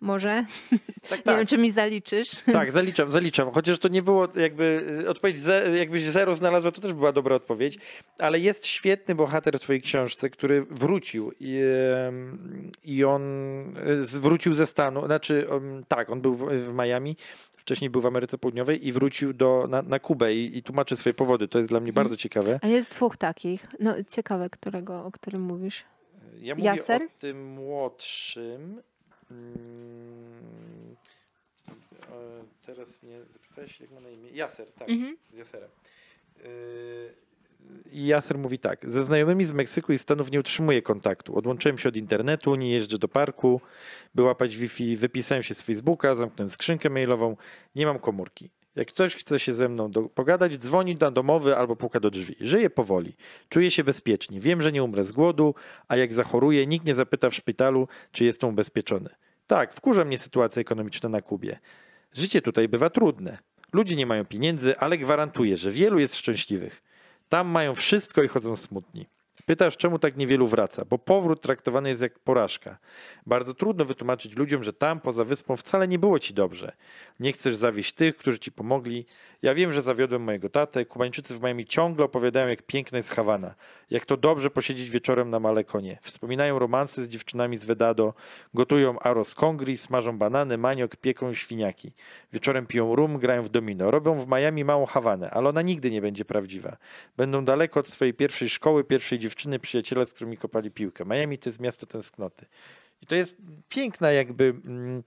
Speaker 2: Może. Tak, tak. Nie wiem, tak. czy mi zaliczysz.
Speaker 1: Tak, zaliczam, zaliczam. Chociaż to nie było jakby e, odpowiedź, ze, jakbyś zero znalazła, to też była dobra odpowiedź. Ale jest świetny bohater w twojej książce, który wrócił i, i on e, wrócił ze stanu. Znaczy, tak, on był w, w Miami, wcześniej był w Ameryce Południowej i wrócił do, na, na Kubę i, i, tłumaczy swoje powody. To jest dla mnie mhm. bardzo ciekawe. A
Speaker 2: jest dwóch takich. No ciekawe, którego, o którym mówisz. Ja mówię Jaser? o
Speaker 1: tym młodszym. Mm, e, teraz mnie zapytałeś, jak ma na imię? Jaser, tak, mhm. z Jaserem. E, Jaser mówi tak. Ze znajomymi z Meksyku i Stanów nie utrzymuję kontaktu. Odłączyłem się od internetu, nie jeżdżę do parku, by łapać Wi-Fi, wypisałem się z Facebooka, zamknąłem skrzynkę mailową, nie mam komórki. Jak ktoś chce się ze mną do, pogadać, dzwoni na domowy albo puka do drzwi. Żyję powoli, czuję się bezpiecznie, wiem, że nie umrę z głodu, a jak zachoruję, nikt nie zapyta w szpitalu, czy jestem ubezpieczony. Tak, wkurza mnie sytuacja ekonomiczna na Kubie. Życie tutaj bywa trudne. Ludzie nie mają pieniędzy, ale gwarantuję, że wielu jest szczęśliwych. Tam mają wszystko i chodzą smutni. Pytasz, czemu tak niewielu wraca? Bo powrót traktowany jest jak porażka. Bardzo trudno wytłumaczyć ludziom, że tam poza wyspą wcale nie było ci dobrze. Nie chcesz zawieść tych, którzy ci pomogli. Ja wiem, że zawiodłem mojego tatę. Kubańczycy w Miami ciągle opowiadają, jak piękna jest Hawana. Jak to dobrze posiedzieć wieczorem na Malekonie. Wspominają romanse z dziewczynami z Vedado, gotują aros kongri, smażą banany, maniok, pieką świniaki. Wieczorem piją rum, grają w domino. Robią w Miami małą Hawanę, ale ona nigdy nie będzie prawdziwa. Będą daleko od swojej pierwszej szkoły, pierwszej dziewczyny dziewczyny, przyjaciele, z którymi kopali piłkę. Miami to jest miasto tęsknoty. I to jest piękna jakby, mm,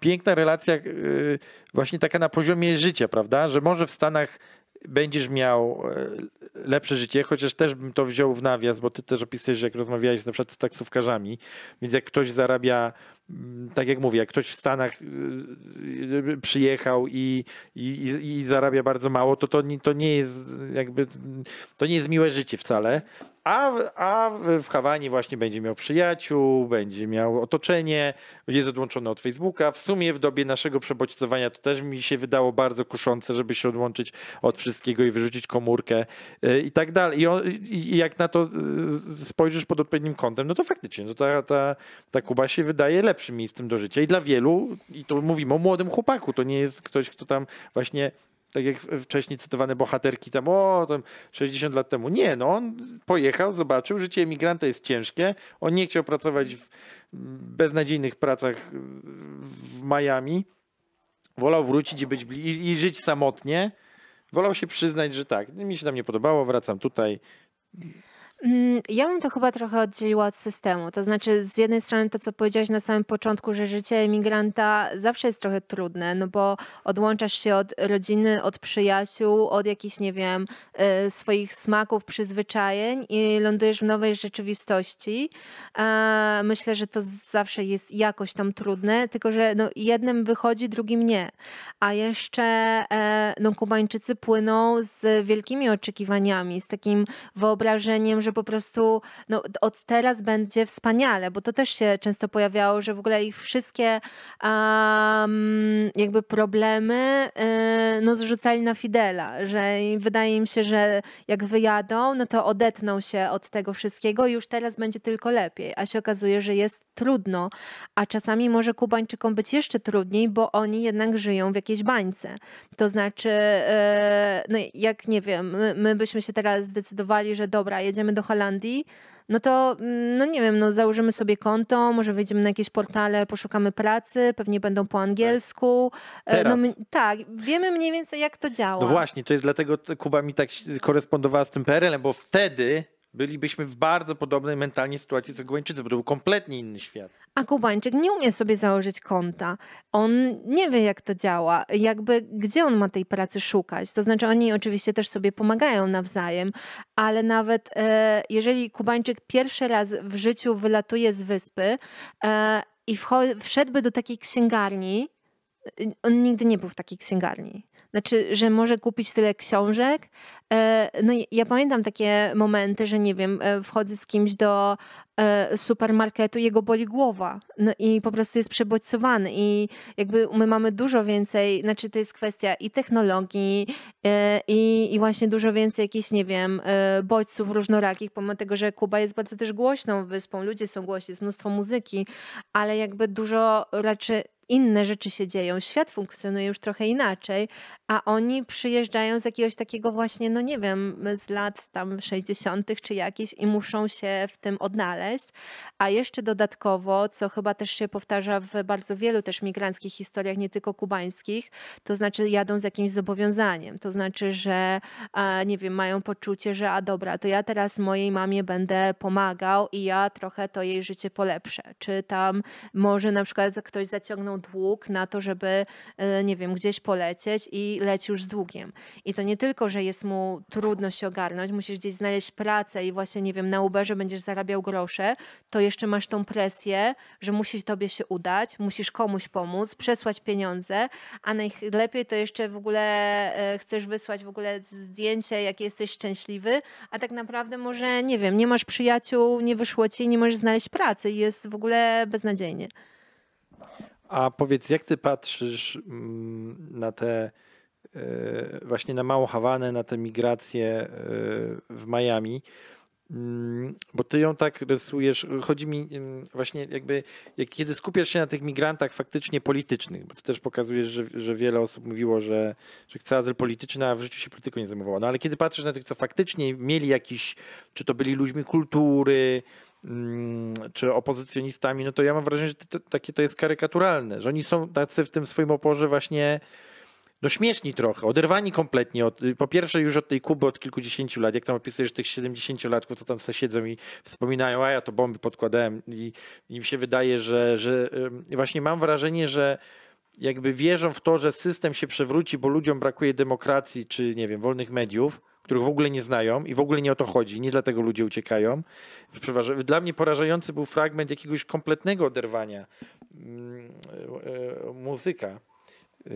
Speaker 1: piękna relacja yy, właśnie taka na poziomie życia, prawda? Że może w Stanach będziesz miał e, lepsze życie, chociaż też bym to wziął w nawias, bo ty też opisujesz, jak rozmawiałeś na przykład z taksówkarzami, więc jak ktoś zarabia, mm, tak jak mówię, jak ktoś w Stanach y, y, przyjechał i, i, i zarabia bardzo mało, to, to, to nie jest jakby, to nie jest miłe życie wcale, a, a w Hawanie właśnie będzie miał przyjaciół, będzie miał otoczenie, jest odłączony od Facebooka. W sumie w dobie naszego przebodźcowania to też mi się wydało bardzo kuszące, żeby się odłączyć od wszystkiego i wyrzucić komórkę y, i tak dalej. I, on, i jak na to y, spojrzysz pod odpowiednim kątem, no to faktycznie no to ta, ta, ta Kuba się wydaje lepszym miejscem do życia. I dla wielu, i to mówimy o młodym chłopaku, to nie jest ktoś, kto tam właśnie tak jak wcześniej cytowane bohaterki tam, o, tam 60 lat temu. Nie, no on pojechał, zobaczył, życie emigranta jest ciężkie, on nie chciał pracować w beznadziejnych pracach w Miami, wolał wrócić i, być, i, i żyć samotnie, wolał się przyznać, że tak, mi się tam nie podobało, wracam tutaj.
Speaker 2: Mm, ja bym to chyba trochę oddzieliła od systemu. To znaczy, z jednej strony to, co powiedziałaś na samym początku, że życie emigranta zawsze jest trochę trudne, no bo odłączasz się od rodziny, od przyjaciół, od jakichś, nie wiem, y, swoich smaków, przyzwyczajeń i lądujesz w nowej rzeczywistości. Myślę, że to zawsze jest jakoś tam trudne, tylko że no, jednym wychodzi, drugim nie. A jeszcze e, no, Kubańczycy płyną z wielkimi oczekiwaniami, z takim wyobrażeniem, że że po prostu no, od teraz będzie wspaniale, bo to też się często pojawiało, że w ogóle ich wszystkie um, jakby problemy yy, no, zrzucali na Fidela, że wydaje im się, że jak wyjadą, no to odetną się od tego wszystkiego i już teraz będzie tylko lepiej, a się okazuje, że jest trudno, a czasami może Kubańczykom być jeszcze trudniej, bo oni jednak żyją w jakiejś bańce. To znaczy, yy, no jak nie wiem, my, my byśmy się teraz zdecydowali, że dobra, jedziemy do do Holandii, no to mm, no nie wiem, no założymy sobie konto, może wejdziemy na jakieś portale, poszukamy pracy, pewnie będą po tak. angielsku. E, no Teraz. No, tak, wiemy mniej więcej jak to działa. No
Speaker 1: właśnie, to jest dlatego Kuba mi tak korespondowała z tym PRL-em, bo wtedy bylibyśmy w bardzo podobnej mentalnie sytuacji co Kubańczycy, bo to był kompletnie inny świat.
Speaker 2: A Kubańczyk nie umie sobie założyć konta. On nie wie, jak to działa, jakby gdzie on ma tej pracy szukać. To znaczy, oni oczywiście też sobie pomagają nawzajem, ale nawet e, jeżeli Kubańczyk pierwszy raz w życiu wylatuje z wyspy e, i wszedłby do takiej księgarni, on nigdy nie był w takiej księgarni. Znaczy, że może kupić tyle książek, E, no ja pamiętam takie momenty, że nie wiem, e, wchodzę z kimś do e, supermarketu, jego boli głowa no i po prostu jest przebodźcowany i jakby my mamy dużo więcej, znaczy to jest kwestia i technologii i, i właśnie dużo więcej jakichś, nie wiem, bodźców różnorakich, pomimo tego, że Kuba jest bardzo też głośną wyspą, ludzie są głośni, jest mnóstwo muzyki, ale jakby dużo raczej inne rzeczy się dzieją, świat funkcjonuje już trochę inaczej, a oni przyjeżdżają z jakiegoś takiego właśnie, no nie wiem, z lat tam 60. czy jakieś i muszą się w tym odnaleźć. A jeszcze dodatkowo, co chyba też się powtarza w bardzo wielu też migranckich historiach, nie tylko kubańskich, to znaczy jadą z jakimś zobowiązaniem, to znaczy, że nie wiem, mają poczucie, że a dobra, to ja teraz mojej mamie będę pomagał i ja trochę to jej życie polepszę. Czy tam może na przykład ktoś zaciągnął dług na to, żeby, e, nie wiem, gdzieś polecieć i leci już z długiem. I to nie tylko, że jest mu trudno się ogarnąć, musisz gdzieś znaleźć pracę i właśnie, nie wiem, na Uberze będziesz zarabiał grosze, to jeszcze masz tą presję, że musi tobie się udać, musisz komuś pomóc, przesłać pieniądze, a najlepiej to jeszcze w ogóle e, chcesz wysłać w ogóle zdjęcie, jakie jesteś szczęśliwy, a tak naprawdę może, nie wiem, nie masz przyjaciół, nie wyszło ci, nie możesz znaleźć pracy i jest w ogóle beznadziejnie.
Speaker 1: A powiedz, jak ty patrzysz mm, na te e, właśnie na Małą Hawanę, na tę migrację e, w Miami? Mm, bo ty ją tak rysujesz, chodzi mi mm, właśnie jakby, jak kiedy skupiasz się na tych migrantach faktycznie politycznych, bo ty też pokazujesz, że, że wiele osób mówiło, że, że chce azyl polityczny, a w życiu się polityką nie zajmowało. No ale kiedy patrzysz na tych, co faktycznie mieli jakiś, czy to byli ludźmi kultury, Mm, czy opozycjonistami, no to ja mam wrażenie, że to, takie to jest karykaturalne, że oni są tacy w tym swoim oporze właśnie no śmieszni trochę, oderwani kompletnie. Od, po pierwsze już od tej Kuby od kilkudziesięciu lat, jak tam opisujesz tych 70-latków, co tam sobie siedzą i wspominają, a ja to bomby podkładałem i im się wydaje, że, że y, właśnie mam wrażenie, że jakby wierzą w to, że system się przewróci, bo ludziom brakuje demokracji czy nie wiem, wolnych mediów których w ogóle nie znają i w ogóle nie o to chodzi, nie dlatego ludzie uciekają. Dla mnie porażający był fragment jakiegoś kompletnego oderwania mm, e, e, muzyka. E,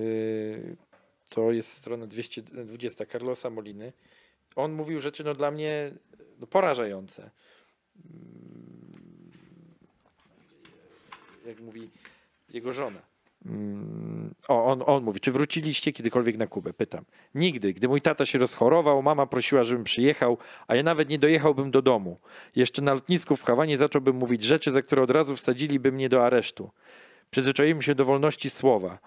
Speaker 1: to jest strona 220 Carlosa Moliny. On mówił rzeczy no, dla mnie no, porażające. Mm, jak mówi jego żona Mm, o, on, on mówi, czy wróciliście kiedykolwiek na Kubę? Pytam. Nigdy. Gdy mój tata się rozchorował, mama prosiła, żebym przyjechał, a ja nawet nie dojechałbym do domu. Jeszcze na lotnisku w Hawanie zacząłbym mówić rzeczy, za które od razu wsadziliby mnie do aresztu. Przyzwyczaiłem się do wolności słowa.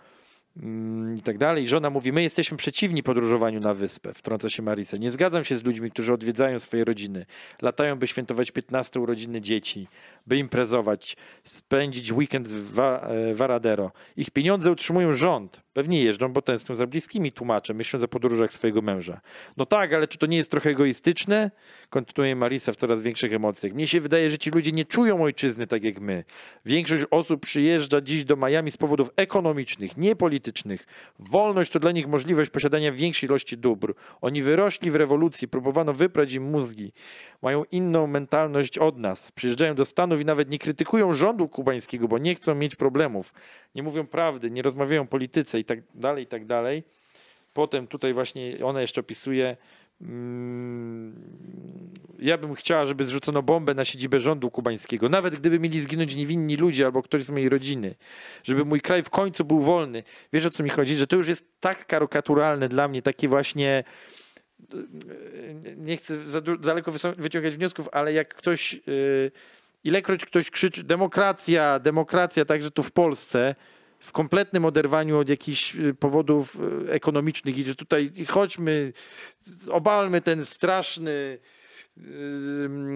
Speaker 1: Mm, i tak dalej. Żona mówi, my jesteśmy przeciwni podróżowaniu na wyspę, wtrąca się Marisa. Nie zgadzam się z ludźmi, którzy odwiedzają swoje rodziny, latają, by świętować 15 urodziny dzieci, by imprezować, spędzić weekend w e, Varadero. Ich pieniądze utrzymują rząd. Pewnie jeżdżą, bo tęsknią za bliskimi, tłumaczę, myśląc o podróżach swojego męża. No tak, ale czy to nie jest trochę egoistyczne? Kontynuuje Marisa w coraz większych emocjach. Mnie się wydaje, że ci ludzie nie czują ojczyzny tak jak my. Większość osób przyjeżdża dziś do Miami z powodów ekonomicznych, nie politycznych. Wolność to dla nich możliwość posiadania większej ilości dóbr. Oni wyrośli w rewolucji, próbowano wyprać im mózgi. Mają inną mentalność od nas. Przyjeżdżają do Stanów i nawet nie krytykują rządu kubańskiego, bo nie chcą mieć problemów. Nie mówią prawdy, nie rozmawiają o polityce i tak dalej, i tak dalej. Potem tutaj właśnie ona jeszcze opisuje. Mm, ja bym chciała, żeby zrzucono bombę na siedzibę rządu kubańskiego, nawet gdyby mieli zginąć niewinni ludzie albo ktoś z mojej rodziny, żeby mój kraj w końcu był wolny. Wiesz o co mi chodzi? Że to już jest tak karykaturalne dla mnie, takie właśnie e, nie chcę za daleko wyciągać wniosków, ale jak ktoś, e, ilekroć ktoś krzyczy demokracja, demokracja, także tu w Polsce, w kompletnym oderwaniu od jakichś y, powodów y, ekonomicznych i że tutaj chodźmy, obalmy ten straszny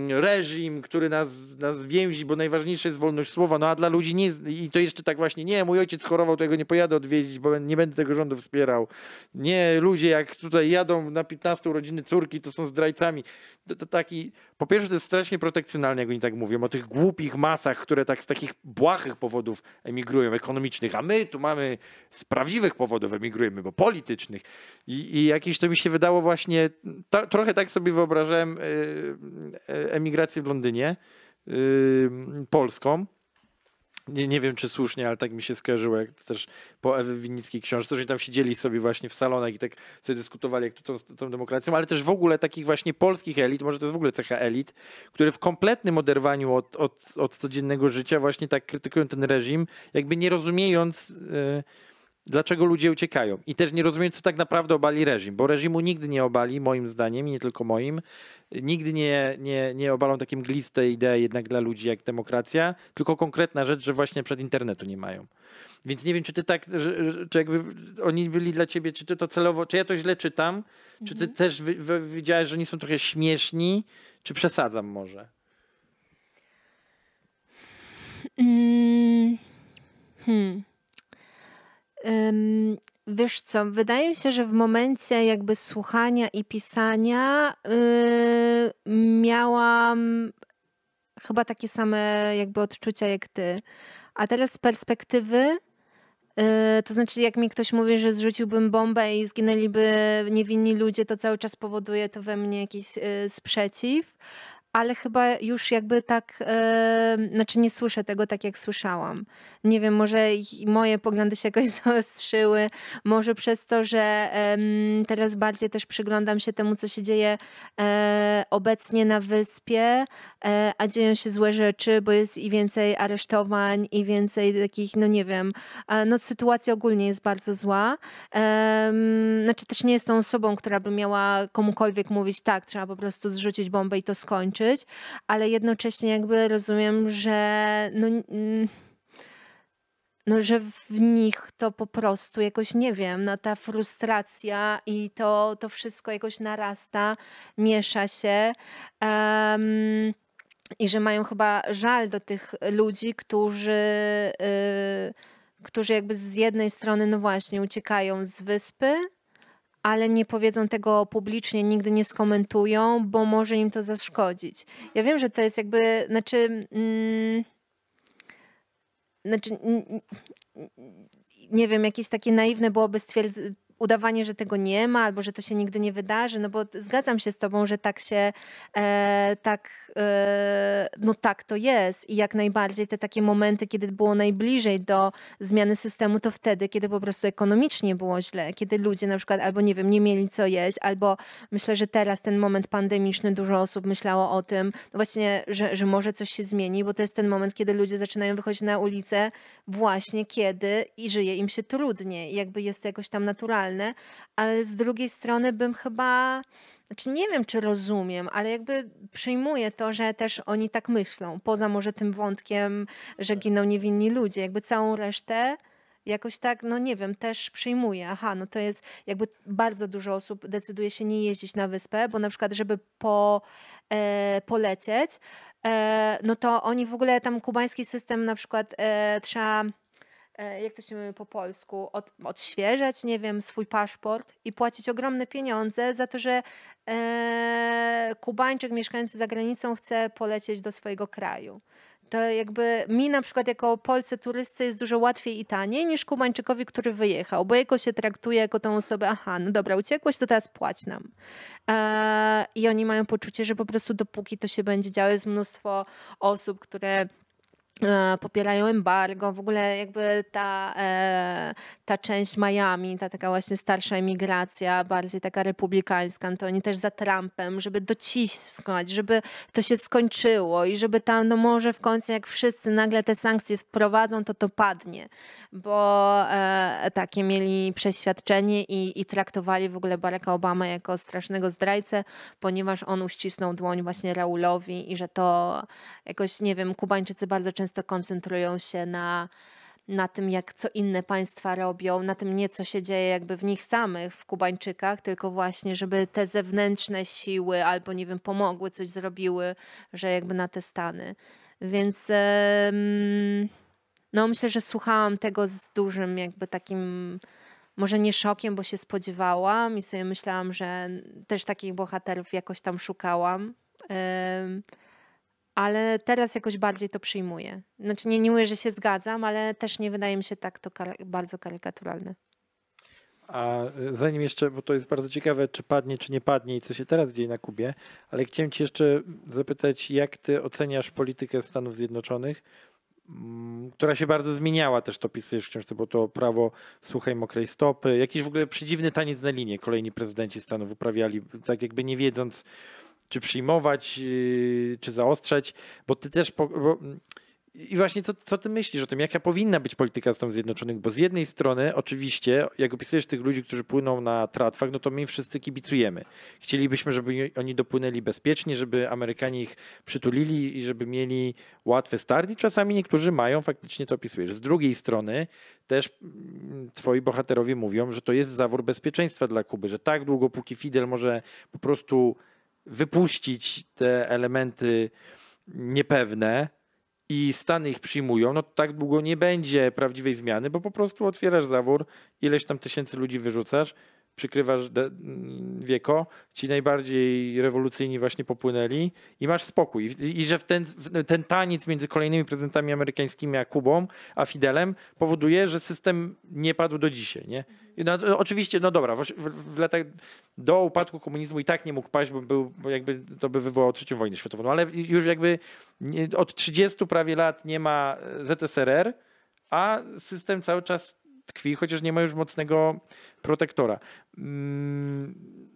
Speaker 1: reżim, który nas, nas więzi, bo najważniejsza jest wolność słowa, no a dla ludzi nie, i to jeszcze tak właśnie, nie, mój ojciec chorował, to nie pojadę odwiedzić, bo nie będę tego rządu wspierał. Nie, ludzie jak tutaj jadą na 15 urodziny córki, to są zdrajcami. To, to taki, po pierwsze to jest strasznie protekcjonalne, jak oni tak mówią, o tych głupich masach, które tak z takich błahych powodów emigrują, ekonomicznych, a my tu mamy z prawdziwych powodów emigrujemy, bo politycznych. I, i jakieś to mi się wydało właśnie, trochę tak sobie wyobrażałem, yy, Y, y, emigrację w Londynie y, polską. Nie, nie wiem, czy słusznie, ale tak mi się skojarzyło, jak też po Ewy Winnickiej książce, że tam siedzieli sobie właśnie w salonach i tak sobie dyskutowali, jak to tą, tą demokracją, ale też w ogóle takich właśnie polskich elit, może to jest w ogóle cecha elit, które w kompletnym oderwaniu od, od, od codziennego życia właśnie tak krytykują ten reżim, jakby nie rozumiejąc... Yy, dlaczego ludzie uciekają. I też nie rozumiem, co tak naprawdę obali reżim, bo reżimu nigdy nie obali, moim zdaniem, i nie tylko moim, nigdy nie, nie, nie obalą takim gliste idee jednak dla ludzi jak demokracja, tylko konkretna rzecz, że właśnie przed internetu nie mają. Więc nie wiem, czy ty tak, czy jakby oni byli dla ciebie, czy ty to celowo, czy ja to źle czytam, czy ty mhm. też widziałeś, że oni są trochę śmieszni, czy przesadzam może?
Speaker 2: Mm, hmm. Wiesz co, wydaje mi się, że w momencie jakby słuchania i pisania yy, miałam chyba takie same jakby odczucia jak ty. A teraz z perspektywy, yy, to znaczy jak mi ktoś mówi, że zrzuciłbym bombę i zginęliby niewinni ludzie, to cały czas powoduje to we mnie jakiś yy, sprzeciw ale chyba już jakby tak, znaczy nie słyszę tego tak, jak słyszałam. Nie wiem, może moje poglądy się jakoś zaostrzyły, może przez to, że teraz bardziej też przyglądam się temu, co się dzieje e, obecnie na wyspie, E, a dzieją się złe rzeczy, bo jest i więcej aresztowań, i więcej takich, no nie wiem, no sytuacja ogólnie jest bardzo zła. Znaczy też nie jest tą osobą, która by miała komukolwiek mówić tak, trzeba po prostu zrzucić bombę i to skończyć, ale jednocześnie jakby rozumiem, że no, no, że w nich to po prostu jakoś, nie wiem, no ta frustracja i to, to wszystko jakoś narasta, miesza się. Um, i że mają chyba żal do tych ludzi, którzy, y, którzy jakby z jednej strony, no właśnie, uciekają z wyspy, ale nie powiedzą tego publicznie, nigdy nie skomentują, bo może im to zaszkodzić. Ja wiem, że to jest jakby, znaczy. Mm, znaczy, nie wiem, jakieś takie naiwne byłoby stwierdzenie, udawanie, że tego nie ma albo że to się nigdy nie wydarzy, no bo zgadzam się z tobą, że tak się, e, tak, e, no tak to jest i jak najbardziej te takie momenty, kiedy było najbliżej do zmiany systemu, to wtedy, kiedy po prostu ekonomicznie było źle, kiedy ludzie na przykład albo nie wiem, nie mieli co jeść, albo myślę, że teraz ten moment pandemiczny, dużo osób myślało o tym, no właśnie, że, że może coś się zmieni, bo to jest ten moment, kiedy ludzie zaczynają wychodzić na ulicę właśnie kiedy i żyje im się trudniej, jakby jest to jakoś tam naturalne normalne, ale z drugiej strony bym chyba, znaczy nie wiem czy rozumiem, ale jakby przyjmuję to, że też oni tak myślą, poza może tym wątkiem, że giną niewinni ludzie, jakby całą resztę jakoś tak, no nie wiem, też przyjmuję. Aha, no to jest jakby bardzo dużo osób decyduje się nie jeździć na wyspę, bo na przykład, żeby po, e, polecieć, e, no to oni w ogóle tam kubański system na przykład e, trzeba E, jak to się mówi po polsku, od, odświeżać, nie wiem, swój paszport i płacić ogromne pieniądze za to, że e, Kubańczyk mieszkający za granicą chce polecieć do swojego kraju. To jakby mi na przykład jako polce turystce jest dużo łatwiej i taniej niż Kubańczykowi, który wyjechał, bo jego się traktuje jako tą osobę, aha, no dobra, uciekłeś, to teraz płać nam. E, I oni mają poczucie, że po prostu dopóki to się będzie działo, jest mnóstwo osób, które E, popierają embargo, w ogóle jakby ta, e, ta część Miami, ta taka właśnie starsza emigracja, bardziej taka republikańska, no to oni też za Trumpem, żeby dociskać, żeby to się skończyło i żeby tam, no może w końcu jak wszyscy nagle te sankcje wprowadzą, to to padnie, bo e, takie mieli przeświadczenie i, i traktowali w ogóle Baracka Obama jako strasznego zdrajcę, ponieważ on uścisnął dłoń właśnie Raulowi i że to jakoś, nie wiem, Kubańczycy bardzo często często koncentrują się na, na tym, jak co inne państwa robią, na tym nie co się dzieje jakby w nich samych, w Kubańczykach, tylko właśnie, żeby te zewnętrzne siły albo nie wiem, pomogły, coś zrobiły, że jakby na te Stany. Więc no myślę, że słuchałam tego z dużym jakby takim może nie szokiem, bo się spodziewałam i sobie myślałam, że też takich bohaterów jakoś tam szukałam ale teraz jakoś bardziej to przyjmuję. Znaczy nie, nie mówię, że się zgadzam, ale też nie wydaje mi się tak to kar bardzo karykaturalne.
Speaker 1: A e, zanim jeszcze, bo to jest bardzo ciekawe, czy padnie, czy nie padnie i co się teraz dzieje na Kubie, ale chciałem Cię jeszcze zapytać, jak Ty oceniasz politykę Stanów Zjednoczonych, mm, która się bardzo zmieniała, też to pisujesz w książce, bo to prawo słuchaj mokrej stopy, jakiś w ogóle przedziwny taniec na linie kolejni prezydenci Stanów uprawiali, tak jakby nie wiedząc, czy przyjmować, yy, czy zaostrzać, bo ty też. Po, bo, mm, i właśnie co, co ty myślisz o tym, jaka powinna być polityka Stanów Zjednoczonych? Bo z jednej strony, oczywiście, jak opisujesz tych ludzi, którzy płyną na tratwach, no to my wszyscy kibicujemy. Chcielibyśmy, żeby oni dopłynęli bezpiecznie, żeby Amerykanie ich przytulili i żeby mieli łatwy start i czasami niektórzy mają, faktycznie to opisujesz. Z drugiej strony też mm, twoi bohaterowie mówią, że to jest zawór bezpieczeństwa dla Kuby, że tak długo, póki Fidel może po prostu wypuścić te elementy niepewne i Stany ich przyjmują, no to tak długo nie będzie prawdziwej zmiany, bo po prostu otwierasz zawór, ileś tam tysięcy ludzi wyrzucasz, przykrywasz wieko, ci najbardziej rewolucyjni właśnie popłynęli i masz spokój. I, i że ten, ten taniec między kolejnymi prezydentami amerykańskimi a Kubą, a Fidelem powoduje, że system nie padł do dzisiaj. Nie? No, oczywiście, no dobra, w, w, latach do upadku komunizmu i tak nie mógł paść, bo był, jakby to by wywołało trzecią wojnę światową, no, ale już jakby nie, od 30 prawie lat nie ma ZSRR, a system cały czas tkwi, chociaż nie ma już mocnego protektora. Mm,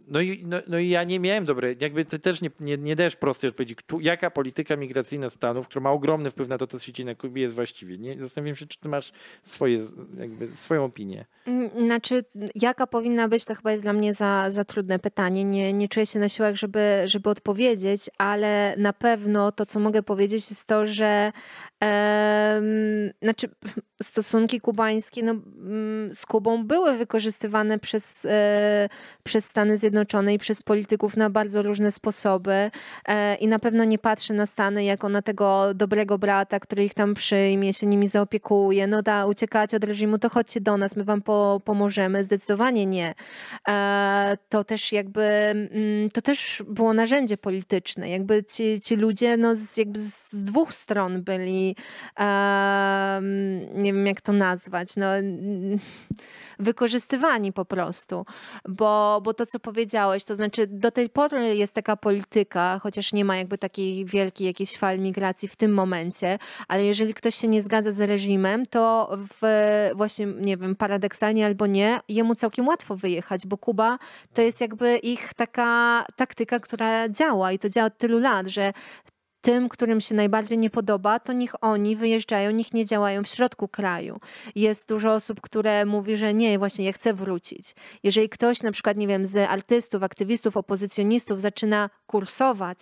Speaker 1: no i, no, no i ja nie miałem dobrej, jakby ty też nie, nie, nie dajesz prostej odpowiedzi, Kto, jaka polityka migracyjna Stanów, która ma ogromny wpływ na to, co się dzieje na Kubie, jest właściwie. Nie? Zastanawiam się, czy ty masz swoje, jakby, swoją opinię.
Speaker 2: Mm, znaczy, jaka powinna być, to chyba jest dla mnie za, za trudne pytanie. Nie, nie czuję się na siłach, żeby, żeby odpowiedzieć, ale na pewno to, co mogę powiedzieć, jest to, że znaczy, stosunki kubańskie no, mm, z Kubą były wykorzystywane przez, e, przez Stany Zjednoczone i przez polityków na bardzo różne sposoby e, i na pewno nie patrzę na Stany jako na tego dobrego brata, który ich tam przyjmie, się nimi zaopiekuje. No da, uciekacie od reżimu, to chodźcie do nas, my wam po, pomożemy. Zdecydowanie nie. E, to też jakby, mm, to też było narzędzie polityczne. Jakby ci, ci ludzie no z, jakby z dwóch stron byli, mm, nie wiem jak to nazwać, no, wykorzystywani po prostu, bo, bo to, co powiedziałeś, to znaczy do tej pory jest taka polityka, chociaż nie ma jakby takiej wielkiej jakiejś fal migracji w tym momencie, ale jeżeli ktoś się nie zgadza z reżimem, to w, właśnie, nie wiem, paradoksalnie albo nie, jemu całkiem łatwo wyjechać, bo Kuba to jest jakby ich taka taktyka, która działa i to działa od tylu lat, że tym, którym się najbardziej nie podoba, to niech oni wyjeżdżają, niech nie działają w środku kraju. Jest dużo osób, które mówi, że nie, właśnie ja chcę wrócić. Jeżeli ktoś na przykład, nie wiem, z artystów, aktywistów, opozycjonistów zaczyna kursować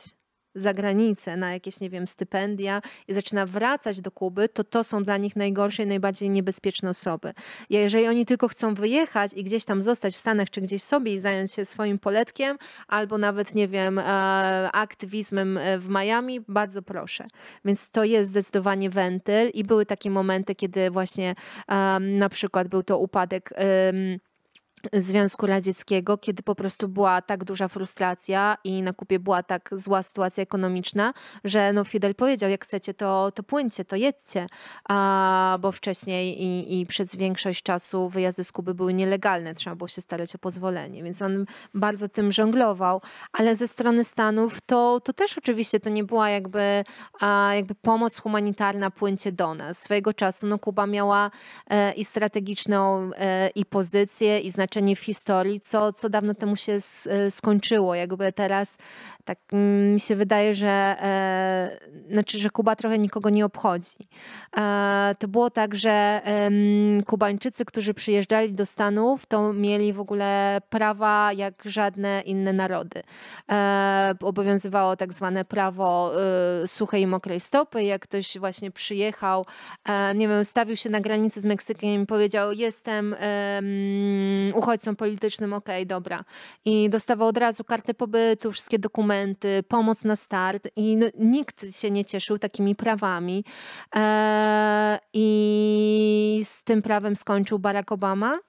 Speaker 2: za granicę na jakieś, nie wiem, stypendia i zaczyna wracać do Kuby, to to są dla nich najgorsze i najbardziej niebezpieczne osoby. Jeżeli oni tylko chcą wyjechać i gdzieś tam zostać w Stanach, czy gdzieś sobie i zająć się swoim poletkiem, albo nawet, nie wiem, e, aktywizmem e, w Miami, bardzo proszę. Więc to jest zdecydowanie wentyl i były takie momenty, kiedy właśnie na przykład był to upadek Związku Radzieckiego, kiedy po prostu była tak duża frustracja i na Kubie była tak zła sytuacja ekonomiczna, że no Fidel powiedział, jak chcecie, to, to płyńcie, to jedźcie, A, bo wcześniej i, i przez większość czasu wyjazdy z Kuby były nielegalne, trzeba było się starać o pozwolenie, więc on bardzo tym żonglował, ale ze strony Stanów to, to też oczywiście to nie była jakby, jakby pomoc humanitarna płyńcie do nas. Swojego czasu no Kuba miała e, i strategiczną e, i pozycję i znaczenie doświadczenie w historii, co, co dawno temu się e, skończyło. Jakby teraz tak mi się wydaje, że, e, znaczy, że Kuba trochę nikogo nie obchodzi. E, to było tak, że e, Kubańczycy, którzy przyjeżdżali do Stanów, to mieli w ogóle prawa jak żadne inne narody. E, obowiązywało tak zwane prawo y, suchej i mokrej stopy. Jak ktoś właśnie przyjechał, e, nie wiem, stawił się na granicy z Meksykiem i powiedział: Jestem uchodźcą politycznym, okej, okay, dobra. I dostawał od razu kartę pobytu, wszystkie dokumenty pomoc na start i no, nikt się nie cieszył takimi prawami. Eee, I z tym prawem skończył Barack Obama.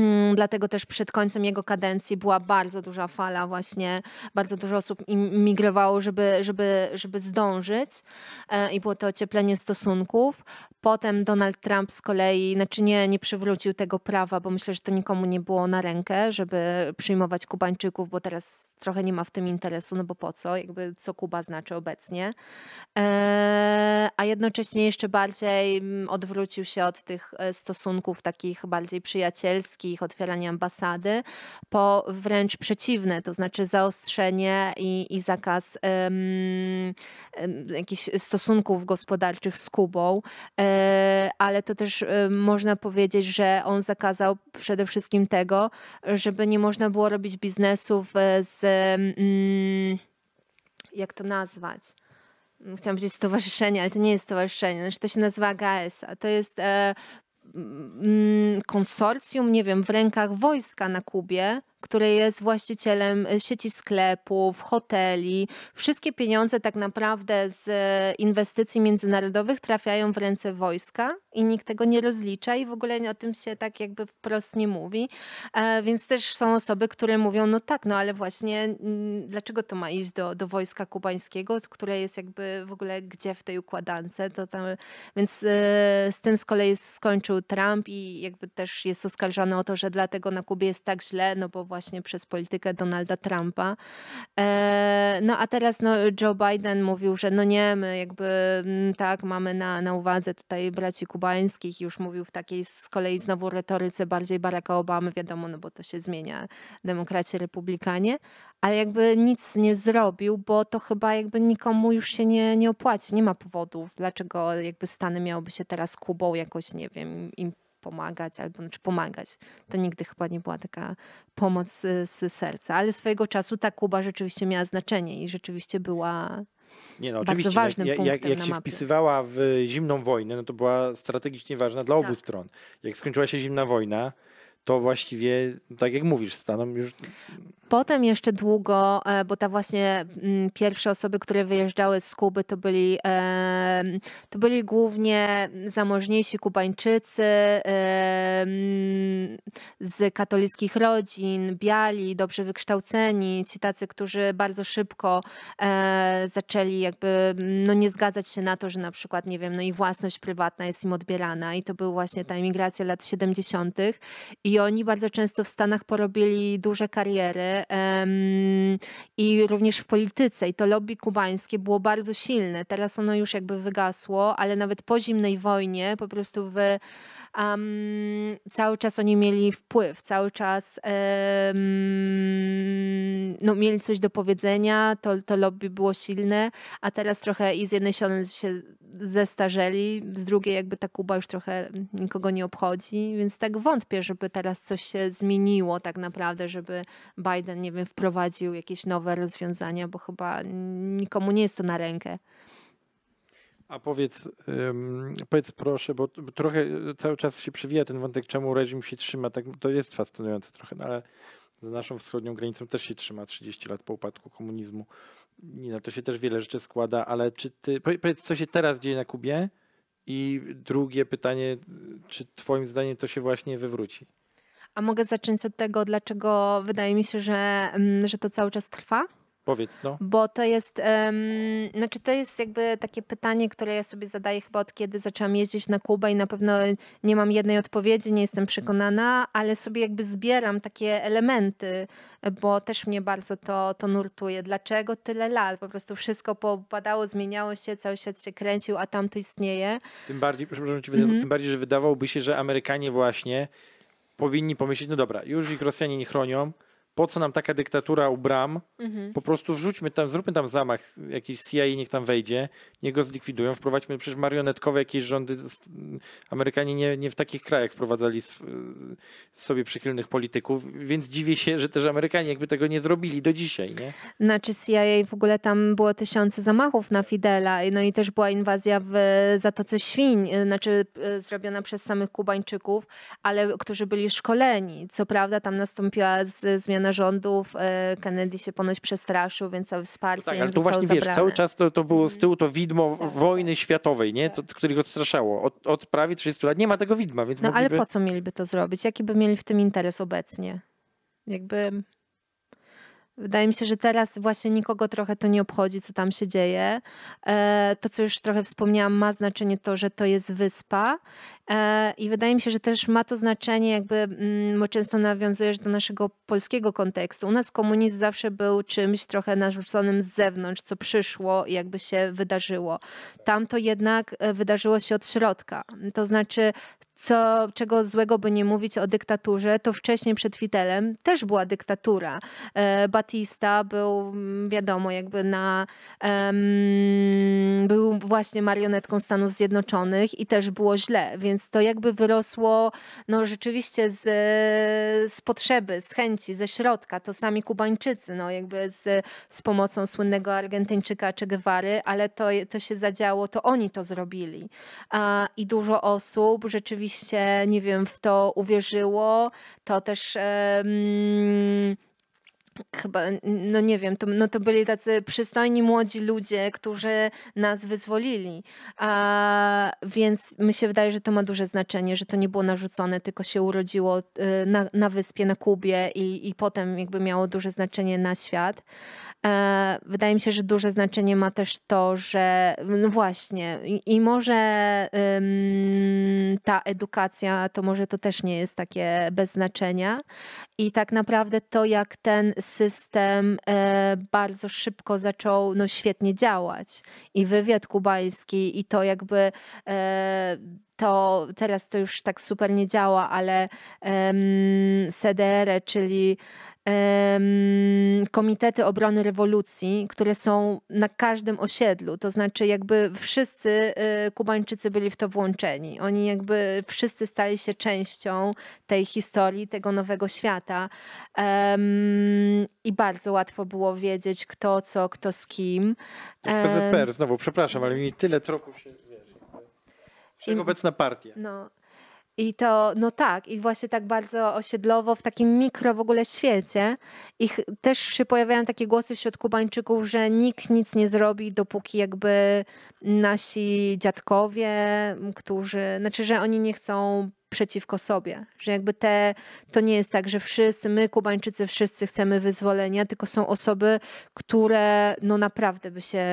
Speaker 2: Mm, dlatego też przed końcem jego kadencji była bardzo duża fala właśnie, bardzo dużo osób migrowało, żeby, żeby, żeby zdążyć e, i było to ocieplenie stosunków. Potem Donald Trump z kolei, znaczy nie, nie przywrócił tego prawa, bo myślę, że to nikomu nie było na rękę, żeby przyjmować Kubańczyków, bo teraz trochę nie ma w tym interesu, no bo po co, jakby co Kuba znaczy obecnie. E, a jednocześnie jeszcze bardziej mm, odwrócił się od tych e, stosunków takich bardziej przyjacielskich, ich otwieranie ambasady, po wręcz przeciwne, to znaczy zaostrzenie i, i zakaz um, jakichś stosunków gospodarczych z Kubą, e, ale to też e, można powiedzieć, że on zakazał przede wszystkim tego, żeby nie można było robić biznesów z jak to nazwać? Chciałam powiedzieć stowarzyszenie, ale to nie jest stowarzyszenie, znaczy to się nazywa GAES, a to jest e, Mm, konsorcjum, nie wiem, w rękach wojska na Kubie, który jest właścicielem y, sieci sklepów, hoteli. Wszystkie pieniądze tak naprawdę z y, inwestycji międzynarodowych trafiają w ręce wojska i nikt tego nie rozlicza i w ogóle o tym się tak jakby wprost nie mówi. E, więc też są osoby, które mówią, no tak, no ale właśnie dlaczego to ma iść do, do wojska kubańskiego, które jest jakby w ogóle gdzie w tej układance. To tam, więc y, z tym z kolei skończył Trump i jakby też jest oskarżony o to, że dlatego na Kubie jest tak źle, no bo właśnie właśnie przez politykę Donalda Trumpa. E, no a teraz no, Joe Biden mówił, że no nie, my jakby mm, tak mamy na, na uwadze tutaj braci kubańskich, już mówił w takiej z kolei znowu retoryce bardziej Baracka Obamy, wiadomo, no bo to się zmienia, demokraci, republikanie, ale jakby nic nie zrobił, bo to chyba jakby nikomu już się nie, nie opłaci, nie ma powodów, dlaczego jakby Stany miałyby się teraz Kubą jakoś, nie wiem, im pomagać, albo znaczy pomagać. To nigdy chyba nie była taka pomoc z, serca, ale swojego czasu ta Kuba rzeczywiście miała znaczenie i rzeczywiście była
Speaker 1: nie, no, oczywiście. Bardzo no, ważnym jak, jak, jak się mapie. wpisywała w zimną wojnę, no to była strategicznie ważna dla obu tak. stron. Jak skończyła się zimna wojna, to właściwie, tak jak mówisz, staną już.
Speaker 2: Potem jeszcze długo, e, bo ta właśnie mm, pierwsze osoby, które wyjeżdżały z Kuby, to byli, to byli głównie zamożniejsi Kubańczycy z katolickich rodzin, biali, dobrze wykształceni, ci tacy, którzy bardzo szybko e, zaczęli jakby no nie zgadzać się na to, że na przykład, nie wiem, no ich własność prywatna jest im odbierana i to była właśnie ta emigracja lat 70. i i oni bardzo często w Stanach porobili duże kariery um, i również w polityce i to lobby kubańskie było bardzo silne. Teraz ono już jakby wygasło, ale nawet po zimnej wojnie po prostu w um, cały czas oni mieli wpływ, cały czas um, no, mieli coś do powiedzenia, to, to lobby było silne, a teraz trochę i z jednej strony się zestarzeli, z drugiej jakby ta Kuba już trochę nikogo nie obchodzi, więc tak wątpię, żeby teraz coś się zmieniło tak naprawdę, żeby Biden, nie wiem, wprowadził jakieś nowe rozwiązania, bo chyba nikomu nie jest to na rękę.
Speaker 1: A powiedz, powiedz proszę, bo trochę e, cały czas się przewija ten wątek, czemu reżim się trzyma. Tak, to jest fascynujące trochę, no ale za naszą wschodnią granicą też się trzyma 30 lat po upadku komunizmu. I na no to się też wiele rzeczy składa, ale czy ty. Powiedz, co się teraz dzieje na Kubie? I drugie pytanie, e, czy Twoim zdaniem to się właśnie wywróci?
Speaker 2: A mogę zacząć od tego, dlaczego wydaje mi się, że, mm, że to cały czas trwa? Powiedz, no. Bo to jest, um, znaczy to jest jakby takie pytanie, które ja sobie zadaję chyba od kiedy zaczęłam jeździć na Kubę i na pewno nie mam jednej odpowiedzi, nie jestem przekonana, ale sobie jakby zbieram takie elementy, bo też mnie bardzo to, to nurtuje. Dlaczego tyle lat? Po prostu wszystko popadało, zmieniało się, cały świat się kręcił, a tamto istnieje.
Speaker 1: Tym bardziej, przepraszam cię, mhm. tym bardziej, że wydawałoby się, że Amerykanie właśnie powinni pomyśleć, no dobra, już ich Rosjanie nie chronią, po co nam taka dyktatura u bram, mhm. po prostu wrzućmy tam, zróbmy tam zamach, jakiś CIA niech tam wejdzie, niech go zlikwidują, wprowadźmy przecież marionetkowe jakieś rządy, Amerykanie nie, nie w takich krajach wprowadzali sobie przychylnych polityków, więc dziwię się, że też Amerykanie jakby tego nie zrobili do dzisiaj, nie?
Speaker 2: Znaczy CIA w ogóle tam było tysiące zamachów na Fidela, no i też była inwazja w Zatoce Świń, y, znaczy y, zrobiona przez samych Kubańczyków, ale którzy byli szkoleni. Co prawda tam nastąpiła zmiana narządów. E, Kennedy się ponoć przestraszył, więc całe wsparcie no tak, ale to właśnie zabrane. wiesz, cały czas
Speaker 1: to, to było z mhm. tyłu to widmo tak, wojny tak. światowej, nie? To, tak. których straszało. Od, od prawie 30 lat nie ma tego widma, więc No mogliby... ale po co
Speaker 2: mieliby to zrobić? Jaki by mieli w tym interes obecnie? Jakby Wydaje mi się, że teraz właśnie nikogo trochę to nie obchodzi, co tam się dzieje. E, to, co już trochę wspomniałam, ma znaczenie to, że to jest wyspa E, I wydaje mi się, że też ma to znaczenie, jakby, mm, bo często nawiązujesz do naszego polskiego kontekstu. U nas komunizm zawsze był czymś trochę narzuconym z zewnątrz, co przyszło i jakby się wydarzyło. Tam to jednak e, wydarzyło się od środka. To znaczy, co, czego złego by nie mówić o dyktaturze, to wcześniej przed Fitelem też była dyktatura. E, Batista był, mm, wiadomo, jakby na. Um, był właśnie marionetką Stanów Zjednoczonych i też było źle, więc więc to jakby wyrosło no, rzeczywiście z, z potrzeby, z chęci, ze środka. To sami Kubańczycy, no, jakby z, z pomocą słynnego Argentyńczyka czy Gwary, ale to, to się zadziało, to oni to zrobili. A, I dużo osób rzeczywiście, nie wiem, w to uwierzyło. To też. Um, chyba, no nie wiem, to, no to byli tacy przystojni młodzi ludzie, którzy nas wyzwolili. A, więc mi się wydaje, że to ma duże znaczenie, że to nie było narzucone, tylko się urodziło y, na, na wyspie, na Kubie i, i potem jakby miało duże znaczenie na świat. E, wydaje mi się, że duże znaczenie ma też to, że no właśnie, i, może ta edukacja to może to też nie jest takie bez znaczenia. I tak naprawdę to, jak ten system e, bardzo szybko zaczął no, świetnie działać, i wywiad kubański, i to jakby. E, to teraz to już tak super nie działa, ale um, CDR, czyli komitety obrony rewolucji, które są na każdym osiedlu. To znaczy, jakby wszyscy y, Kubańczycy byli w to włączeni. Oni jakby wszyscy stali się częścią tej historii, tego nowego świata. I bardzo łatwo było wiedzieć, kto co, kto z kim. PZPR,
Speaker 1: znowu, przepraszam, ale mi tyle tropów się. Wszechobecna partia.
Speaker 2: No, i to, no tak, i właśnie tak bardzo osiedlowo, w takim mikro w ogóle świecie. I też się pojawiają takie głosy wśród Kubańczyków, że nikt nic nie zrobi, dopóki jakby nasi dziadkowie, którzy, znaczy, że oni nie chcą przeciwko sobie, że jakby te, to nie jest tak, że wszyscy, my Kubańczycy wszyscy chcemy wyzwolenia, tylko są osoby, które no naprawdę by się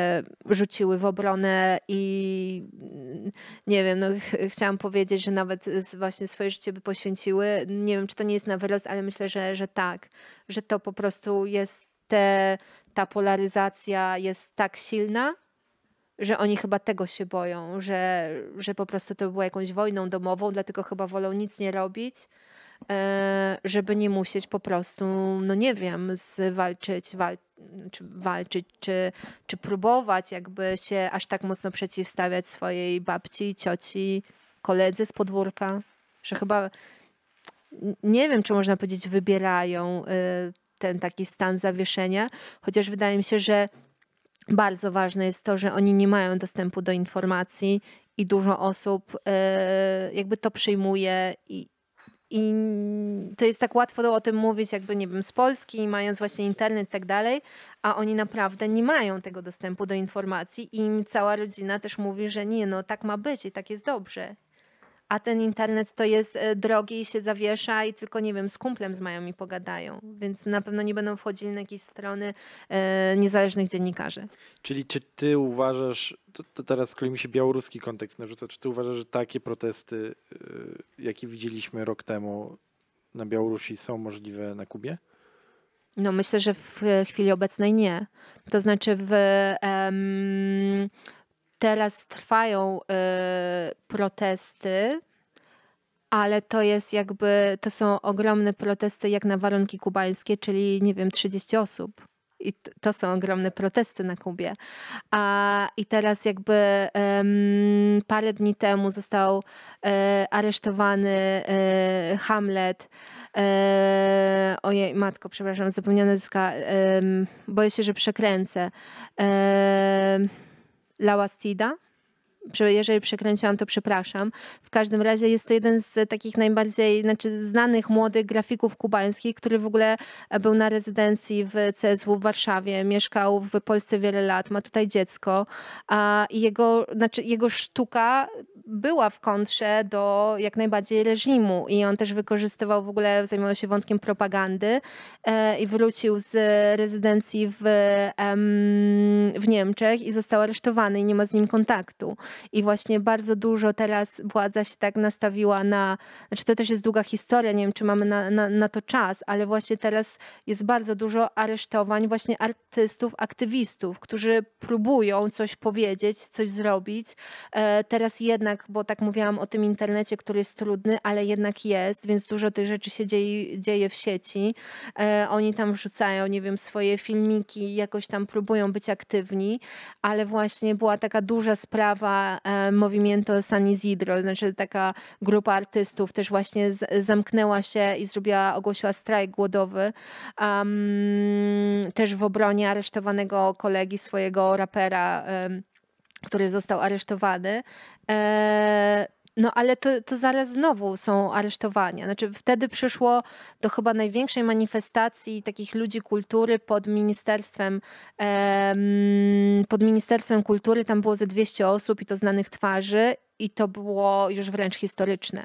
Speaker 2: rzuciły w obronę i mm, nie wiem, no ch chciałam powiedzieć, że nawet właśnie swoje życie by poświęciły, nie wiem, czy to nie jest na wyrost, ale myślę, że, że tak, że to po prostu jest te, ta polaryzacja jest tak silna, że oni chyba tego się boją, że, że po prostu to było jakąś wojną domową, dlatego chyba wolą nic nie robić, e, żeby nie musieć po prostu, no nie wiem, zwalczyć, wal, czy walczyć, czy, czy próbować jakby się aż tak mocno przeciwstawiać swojej babci, cioci, koledzy z podwórka, że chyba nie wiem, czy można powiedzieć, wybierają y, ten taki stan zawieszenia, chociaż wydaje mi się, że bardzo ważne jest to, że oni nie mają dostępu do informacji i dużo osób e, jakby to przyjmuje i, i to jest tak łatwo o tym mówić, jakby nie wiem, z Polski, mając właśnie internet i tak dalej, a oni naprawdę nie mają tego dostępu do informacji i im cała rodzina też mówi, że nie, no tak ma być i tak jest dobrze a ten internet to jest e, drogi i się zawiesza i tylko, nie wiem, z kumplem z mają i pogadają, więc na pewno nie będą wchodzili na jakieś strony e, niezależnych dziennikarzy.
Speaker 1: Czyli czy ty uważasz, to, to teraz z kolei mi się białoruski kontekst narzuca, czy ty uważasz, że takie protesty, e, jakie widzieliśmy rok temu na Białorusi są możliwe na Kubie?
Speaker 2: No myślę, że w chwili obecnej nie. To znaczy w... Em, teraz trwają y, protesty, ale to jest jakby, to są ogromne protesty jak na warunki kubańskie, czyli nie wiem, 30 osób. I to są ogromne protesty na Kubie. A, I teraz jakby um, parę dni temu został e, aresztowany e, Hamlet. E, ojej, matko, przepraszam, zapomniane zyska. boję się, że przekręcę. E, la vastidad jeżeli przekręciłam, to przepraszam. W każdym razie jest to jeden z takich najbardziej znaczy, znanych młodych grafików kubańskich, który w ogóle e, był na rezydencji w CSW w Warszawie, mieszkał w Polsce wiele lat, ma tutaj dziecko. A jego, znaczy, jego sztuka była w kontrze do jak najbardziej reżimu i on też wykorzystywał w ogóle, zajmował się wątkiem propagandy e, i wrócił z rezydencji w, em, w Niemczech i został aresztowany i nie ma z nim kontaktu i właśnie bardzo dużo teraz władza się tak nastawiła na, znaczy to też jest długa historia, nie wiem czy mamy na, na, na to czas, ale właśnie teraz jest bardzo dużo aresztowań właśnie artystów, aktywistów, którzy próbują coś powiedzieć, coś zrobić. E, teraz jednak, bo tak mówiłam o tym internecie, który jest trudny, ale jednak jest, więc dużo tych rzeczy się dzieje, dzieje w sieci. E, oni tam wrzucają, nie wiem, swoje filmiki, jakoś tam próbują być aktywni, ale właśnie była taka duża sprawa była e, Movimiento San Isidro, znaczy taka grupa artystów też właśnie zamknęła się i zrobiła, ogłosiła strajk głodowy. Um, też w obronie aresztowanego kolegi, swojego rapera, który został aresztowany. E no ale to, to zaraz znowu są aresztowania. Znaczy wtedy przyszło do chyba największej manifestacji takich ludzi kultury pod ministerstwem, em, pod ministerstwem kultury. Tam było ze 200 osób i to znanych twarzy i to było już wręcz historyczne.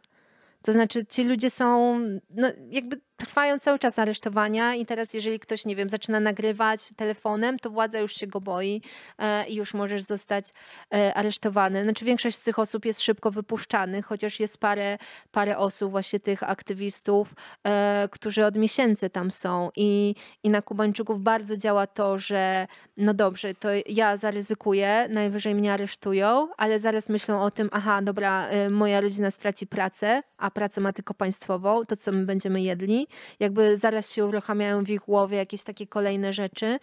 Speaker 2: To znaczy ci ludzie są, no jakby trwają cały czas aresztowania i teraz jeżeli ktoś, nie wiem, zaczyna nagrywać telefonem, to władza już się go boi e, i już możesz zostać e, aresztowany. Znaczy większość z tych osób jest szybko wypuszczanych, chociaż jest parę, parę osób, właśnie tych aktywistów, e, którzy od miesięcy tam są i, i na Kubańczyków bardzo działa to, że no dobrze, to ja zaryzykuję, najwyżej mnie aresztują, ale zaraz myślą o tym, aha, dobra, moja rodzina straci pracę, a pracę ma tylko państwową, to co my będziemy jedli, jakby zaraz się uruchamiają w ich głowie jakieś takie kolejne rzeczy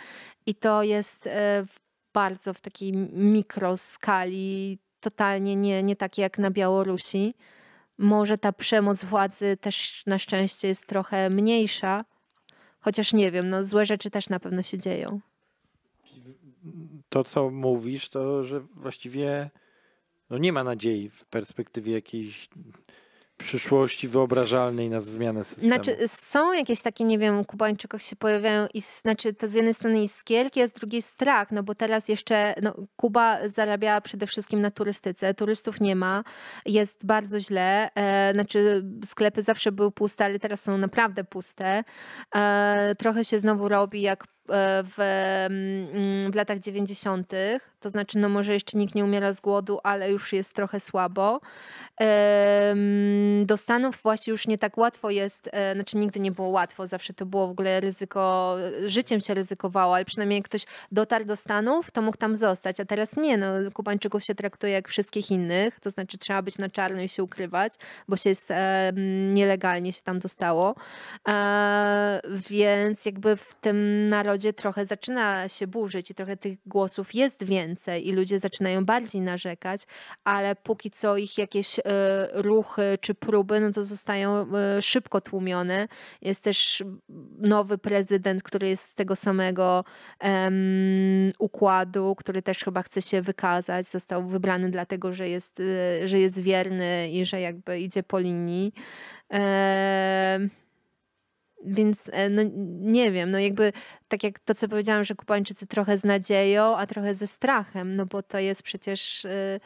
Speaker 2: i to jest e, bardzo w takiej mikroskali, totalnie nie, nie takie jak na Białorusi. Może ta przemoc władzy też na szczęście jest trochę mniejsza, chociaż nie wiem, no złe rzeczy też na pewno się dzieją.
Speaker 1: To, co mówisz, to że właściwie no nie ma nadziei w perspektywie jakiejś przyszłości wyobrażalnej na zmianę systemu. Znaczy
Speaker 2: są jakieś takie, nie wiem, u Kubańczyków się pojawiają i znaczy to z jednej strony jest kielki a z drugiej strach, no bo teraz jeszcze no, Kuba zarabia przede wszystkim na turystyce, turystów nie ma, jest bardzo źle, e, znaczy sklepy zawsze były puste, ale teraz są naprawdę puste. E, trochę się znowu robi jak E, w, mm, mm, w latach 90., to znaczy, no może jeszcze nikt nie umiera z głodu, ale już jest trochę słabo. Do Stanów właśnie już nie tak łatwo jest, e, znaczy nigdy nie było łatwo, zawsze to było w ogóle ryzyko, e, życiem się ryzykowało, ale przynajmniej jak ktoś dotarł do Stanów, to mógł tam zostać, a teraz nie, no Kubańczyków się traktuje jak wszystkich innych, to znaczy trzeba być na czarno i się ukrywać, bo się jest, nielegalnie się tam dostało. Więc jakby w tym narodzie narodzie trochę zaczyna się burzyć i trochę tych głosów jest więcej i ludzie zaczynają bardziej narzekać, ale póki co ich jakieś e, ruchy czy próby, no to zostają e, szybko tłumione. Jest też nowy prezydent, który jest z tego samego układu, który też chyba chce się wykazać. Został wybrany dlatego, że jest, e, że jest wierny i że jakby idzie po linii. Więc e, no, nie wiem, no jakby tak jak to, co powiedziałam, że Kubańczycy trochę z nadzieją, a trochę ze strachem, no bo to jest przecież y,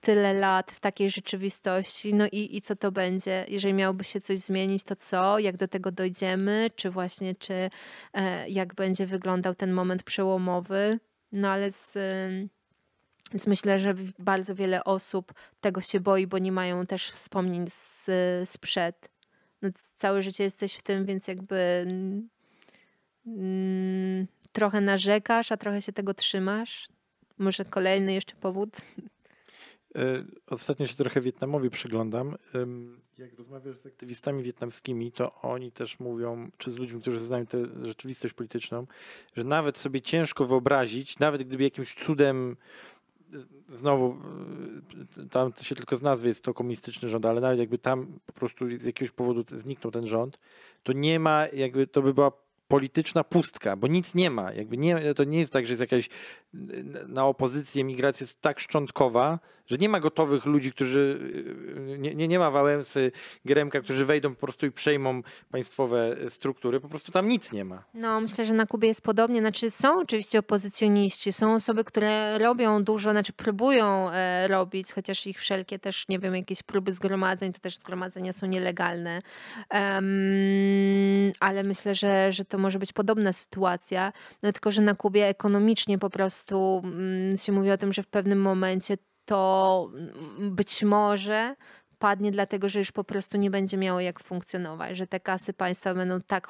Speaker 2: tyle lat w takiej rzeczywistości, no i, i co to będzie, jeżeli miałoby się coś zmienić, to co, jak do tego dojdziemy, czy właśnie, czy e, jak będzie wyglądał ten moment przełomowy, no ale z... Więc myślę, że bardzo wiele osób tego się boi, bo nie mają też wspomnień z, sprzed no, całe życie jesteś w tym, więc jakby mm, trochę narzekasz, a trochę się tego trzymasz. Może kolejny jeszcze powód?
Speaker 1: E, ostatnio się trochę Wietnamowi przyglądam. Jak rozmawiasz z aktywistami wietnamskimi, to oni też mówią, czy z ludźmi, którzy znają tę rzeczywistość polityczną, że nawet sobie ciężko wyobrazić, nawet gdyby jakimś cudem znowu y, tam się tylko z nazwy jest to komunistyczny rząd, ale nawet jakby tam po prostu z jakiegoś powodu zniknął ten rząd, to nie ma, jakby to by była polityczna pustka, bo nic nie ma. Jakby nie, to nie jest tak, że jest jakaś y, na opozycji migracja jest tak szczątkowa, że nie ma gotowych ludzi, którzy, y, y, nie, nie, nie ma Wałęsy, Geremka, którzy wejdą po prostu i przejmą państwowe struktury, po prostu tam nic nie ma.
Speaker 2: No myślę, że na Kubie jest podobnie, znaczy są oczywiście opozycjoniści, są osoby, które robią dużo, znaczy próbują e, robić, chociaż ich wszelkie też, nie wiem, jakieś próby zgromadzeń, to też zgromadzenia są nielegalne, um, ale myślę, że, że to może być podobna sytuacja, no, tylko, że na Kubie ekonomicznie po prostu mm, się mówi o tym, że w pewnym momencie to być może padnie dlatego, że już po prostu nie będzie miało jak funkcjonować, że te kasy państwa będą tak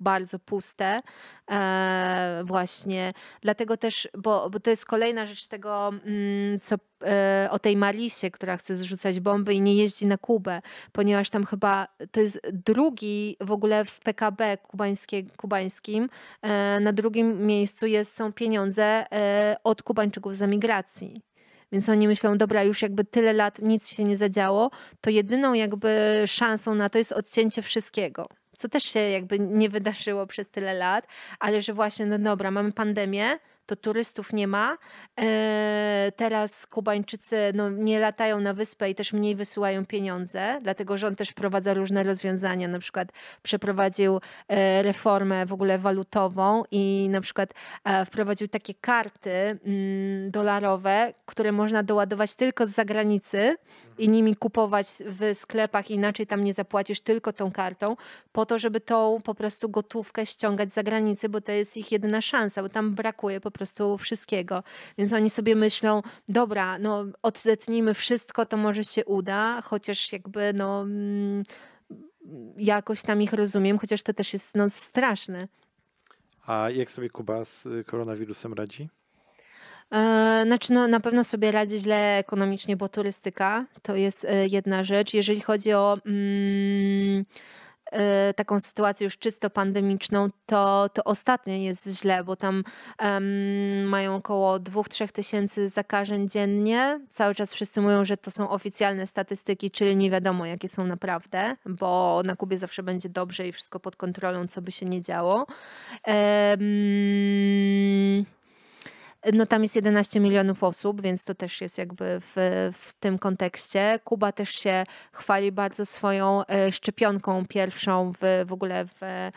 Speaker 2: bardzo puste e, właśnie. Dlatego też, bo, bo, to jest kolejna rzecz tego, mm, co e, o tej Malisie, która chce zrzucać bomby i nie jeździ na Kubę, ponieważ tam chyba to jest drugi w ogóle w PKB kubańskie, kubańskim. E, na drugim miejscu jest, są pieniądze e, od Kubańczyków z emigracji. Więc oni myślą, dobra, już jakby tyle lat nic się nie zadziało, to jedyną jakby szansą na to jest odcięcie wszystkiego co też się jakby nie wydarzyło przez tyle lat, ale że właśnie, no dobra, mamy pandemię, to turystów nie ma. E, teraz Kubańczycy no, nie latają na wyspę i też mniej wysyłają pieniądze, dlatego rząd też wprowadza różne rozwiązania, na przykład przeprowadził e, reformę w ogóle walutową i na przykład e, wprowadził takie karty mm, dolarowe, które można doładować tylko z zagranicy i nimi kupować w sklepach, inaczej tam nie zapłacisz tylko tą kartą, po to, żeby tą po prostu gotówkę ściągać za granicę, bo to jest ich jedyna szansa, bo tam brakuje po prostu wszystkiego. Więc oni sobie myślą, dobra, no odetnijmy wszystko, to może się uda, chociaż jakby no mm, jakoś tam ich rozumiem, chociaż to też jest no, straszne.
Speaker 1: A jak sobie Kuba z y, koronawirusem radzi?
Speaker 2: E, znaczy, no, na pewno sobie radzi źle ekonomicznie, bo turystyka to jest e, jedna rzecz. Jeżeli chodzi o. Mm, e, taką sytuację już czysto pandemiczną, to, to ostatnio jest źle, bo tam um, mają około 2-3 tysięcy zakażeń dziennie. Cały czas wszyscy mówią, że to są oficjalne statystyki, czyli nie wiadomo, jakie są naprawdę, bo na Kubie zawsze będzie dobrze i wszystko pod kontrolą, co by się nie działo. Um, no tam jest 11 milionów osób, więc to też jest jakby w, w tym kontekście. Kuba też się chwali bardzo swoją e, szczepionką pierwszą w, w ogóle w e,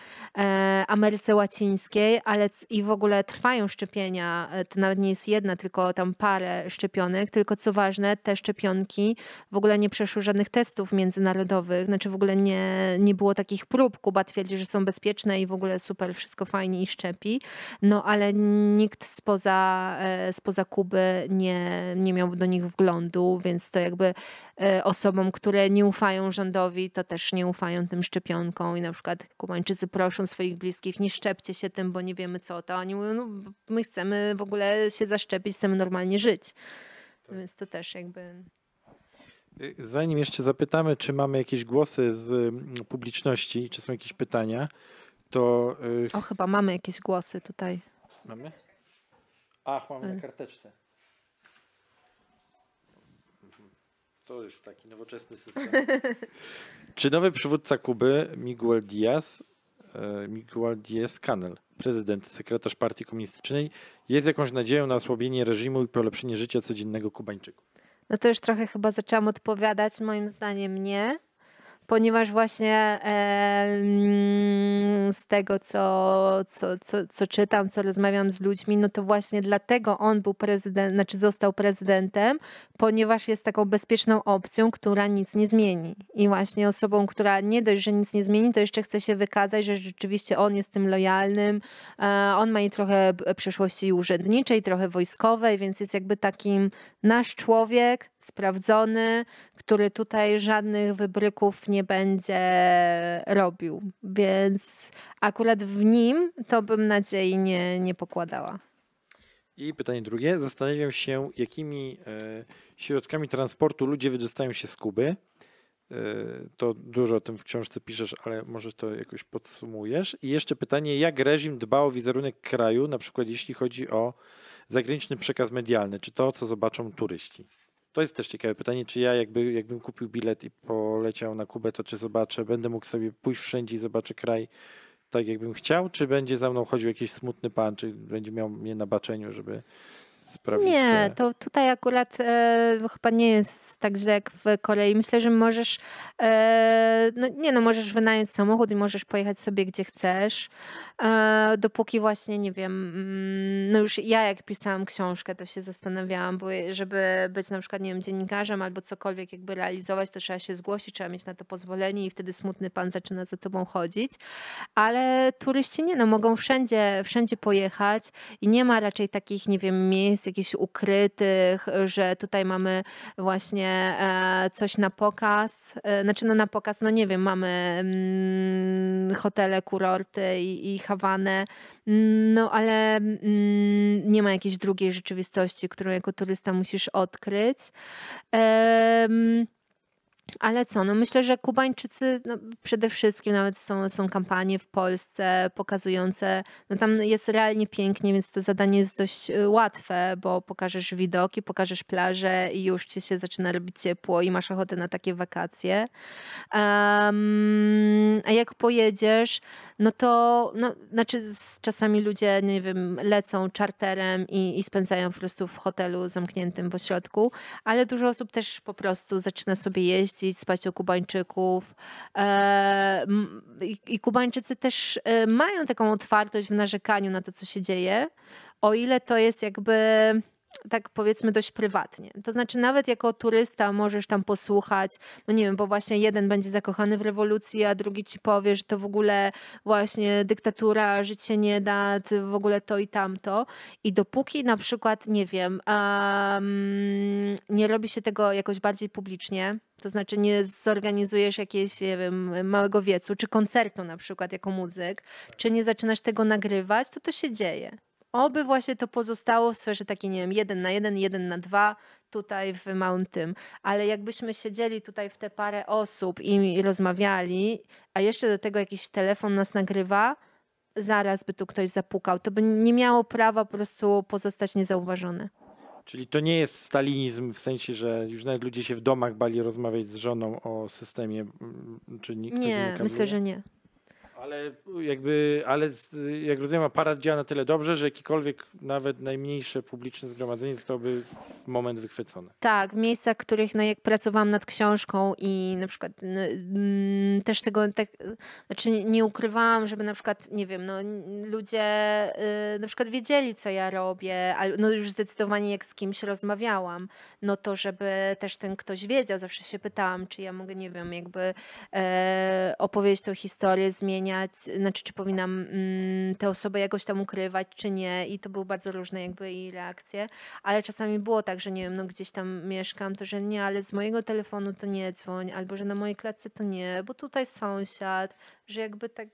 Speaker 2: Ameryce Łacińskiej, ale i w ogóle trwają szczepienia. E, to nawet nie jest jedna, tylko tam parę szczepionek. Tylko co ważne, te szczepionki w ogóle nie przeszły żadnych testów międzynarodowych, znaczy w ogóle nie, nie było takich prób. Kuba twierdzi, że są bezpieczne i w ogóle super, wszystko fajnie i szczepi. No ale nikt spoza spoza, e, spoza Kuby nie, nie miał do nich wglądu, więc to jakby e, osobom, które nie ufają rządowi, to też nie ufają tym szczepionkom i na przykład Kubańczycy proszą swoich bliskich, nie szczepcie się tym, bo nie wiemy co to. Oni mówią, no my chcemy w ogóle się zaszczepić, chcemy normalnie żyć. Tak. Więc to też jakby...
Speaker 1: Y, zanim jeszcze zapytamy, czy mamy jakieś głosy z mm, publiczności, czy są jakieś pytania, to... Y,
Speaker 2: o, chyba mamy jakieś głosy tutaj.
Speaker 1: Mamy? Ach, mam na karteczce. To jest taki nowoczesny system. Czy nowy przywódca Kuby, Miguel Diaz, e, Miguel Diaz Canel, prezydent, sekretarz partii komunistycznej, jest jakąś nadzieją na osłabienie reżimu i polepszenie życia codziennego Kubańczyków?
Speaker 2: No to już trochę chyba zaczęłam odpowiadać, moim zdaniem nie ponieważ właśnie z tego, co, co, co, co czytam, co rozmawiam z ludźmi, no to właśnie dlatego on był prezydent, znaczy został prezydentem, ponieważ jest taką bezpieczną opcją, która nic nie zmieni. I właśnie osobą, która nie dość, że nic nie zmieni, to jeszcze chce się wykazać, że rzeczywiście on jest tym lojalnym. E, on ma i trochę e, przeszłości urzędniczej, trochę wojskowej, więc jest jakby takim nasz człowiek, sprawdzony, który tutaj żadnych wybryków nie nie będzie robił. Więc akurat w nim to bym nadziei nie, nie pokładała.
Speaker 1: I pytanie drugie. Zastanawiam się, jakimi e, środkami transportu ludzie wydostają się z Kuby. E, to dużo o tym w książce piszesz, ale może to jakoś podsumujesz. I jeszcze pytanie, jak reżim dba o wizerunek kraju, na przykład jeśli chodzi o zagraniczny przekaz medialny, czy to, co zobaczą turyści? To jest też ciekawe pytanie, czy ja jakby, jakbym kupił bilet i poleciał na Kubę, to czy zobaczę, będę mógł sobie pójść wszędzie i zobaczę kraj tak, jakbym chciał, czy będzie za mną chodził jakiś smutny pan, czy będzie miał mnie na baczeniu, żeby z prawicy?
Speaker 2: Nie, to tutaj akurat e, chyba nie jest tak źle jak w kolei. Myślę, że możesz, e, no nie no, możesz wynająć samochód i możesz pojechać sobie gdzie chcesz, e, dopóki właśnie, nie wiem, mm, no już ja jak pisałam książkę, to się zastanawiałam, bo żeby być na przykład, nie wiem, dziennikarzem albo cokolwiek jakby realizować, to trzeba się zgłosić, trzeba mieć na to pozwolenie i wtedy smutny pan zaczyna za tobą chodzić, ale turyści nie, no mogą wszędzie, wszędzie pojechać i nie ma raczej takich, nie wiem, miejsc, jakichś ukrytych, że tutaj mamy właśnie e, coś na pokaz, e, znaczy no na pokaz, no nie wiem, mamy mm, hotele, kurorty i, i no ale mm, nie ma jakiejś drugiej rzeczywistości, którą jako turysta musisz odkryć. Um, ale co, no myślę, że Kubańczycy no przede wszystkim nawet są, są kampanie w Polsce pokazujące, no tam jest realnie pięknie, więc to zadanie jest dość y, łatwe, bo pokażesz widoki, pokażesz plaże i już ci się zaczyna robić ciepło i masz ochotę na takie wakacje. Um, a jak pojedziesz, no to no, znaczy czasami ludzie, nie wiem, lecą czarterem i, i spędzają po prostu w hotelu zamkniętym w ośrodku, ale dużo osób też po prostu zaczyna sobie jeździć spać o Kubańczyków. E, I Kubańczycy też e, mają taką otwartość w narzekaniu na to, co się dzieje, o ile to jest jakby tak powiedzmy dość prywatnie. To znaczy nawet jako turysta możesz tam posłuchać, no nie wiem, bo właśnie jeden będzie zakochany w rewolucji, a drugi ci powie, że to w ogóle właśnie dyktatura, żyć się nie da, w ogóle to i tamto. I dopóki na przykład, nie wiem, um, nie robi się tego jakoś bardziej publicznie, to znaczy nie zorganizujesz jakiegoś, nie wiem, małego wiecu, czy koncertu na przykład jako muzyk, czy nie zaczynasz tego nagrywać, to to się dzieje. Oby właśnie to pozostało w sferze takiej, nie wiem, jeden na jeden, jeden na dwa, tutaj w małym tym. Ale jakbyśmy siedzieli tutaj w te parę osób i, i rozmawiali, a jeszcze do tego jakiś telefon nas nagrywa, zaraz by tu ktoś zapukał. To by nie miało prawa po prostu pozostać niezauważone.
Speaker 1: Czyli to nie jest stalinizm w sensie, że już nawet ludzie się w domach bali rozmawiać z żoną o systemie, mm, czy nikt nie, nie myślę, że nie. Ale jakby, ale jak rozumiem, aparat działa na tyle dobrze, że jakikolwiek nawet najmniejsze publiczne zgromadzenie zostałoby w moment wychwycone.
Speaker 2: Tak, w miejscach, w których no, jak pracowałam nad książką i na przykład no, mm, też tego tak, znaczy nie ukrywałam, żeby na przykład, nie wiem, no, ludzie y, na przykład wiedzieli, co ja robię, ale no, już zdecydowanie jak z kimś rozmawiałam, no to żeby też ten ktoś wiedział, zawsze się pytałam, czy ja mogę, nie wiem, jakby y, opowiedzieć tą historię, zmienić zmieniać, znaczy czy powinnam mm, tę osobę jakoś tam ukrywać, czy nie. I to były bardzo różne jakby jej reakcje, ale czasami było tak, że nie wiem, no gdzieś tam mieszkam, to że nie, ale z mojego telefonu to nie dzwoń, albo że na mojej klatce to nie, bo tutaj sąsiad, że jakby tak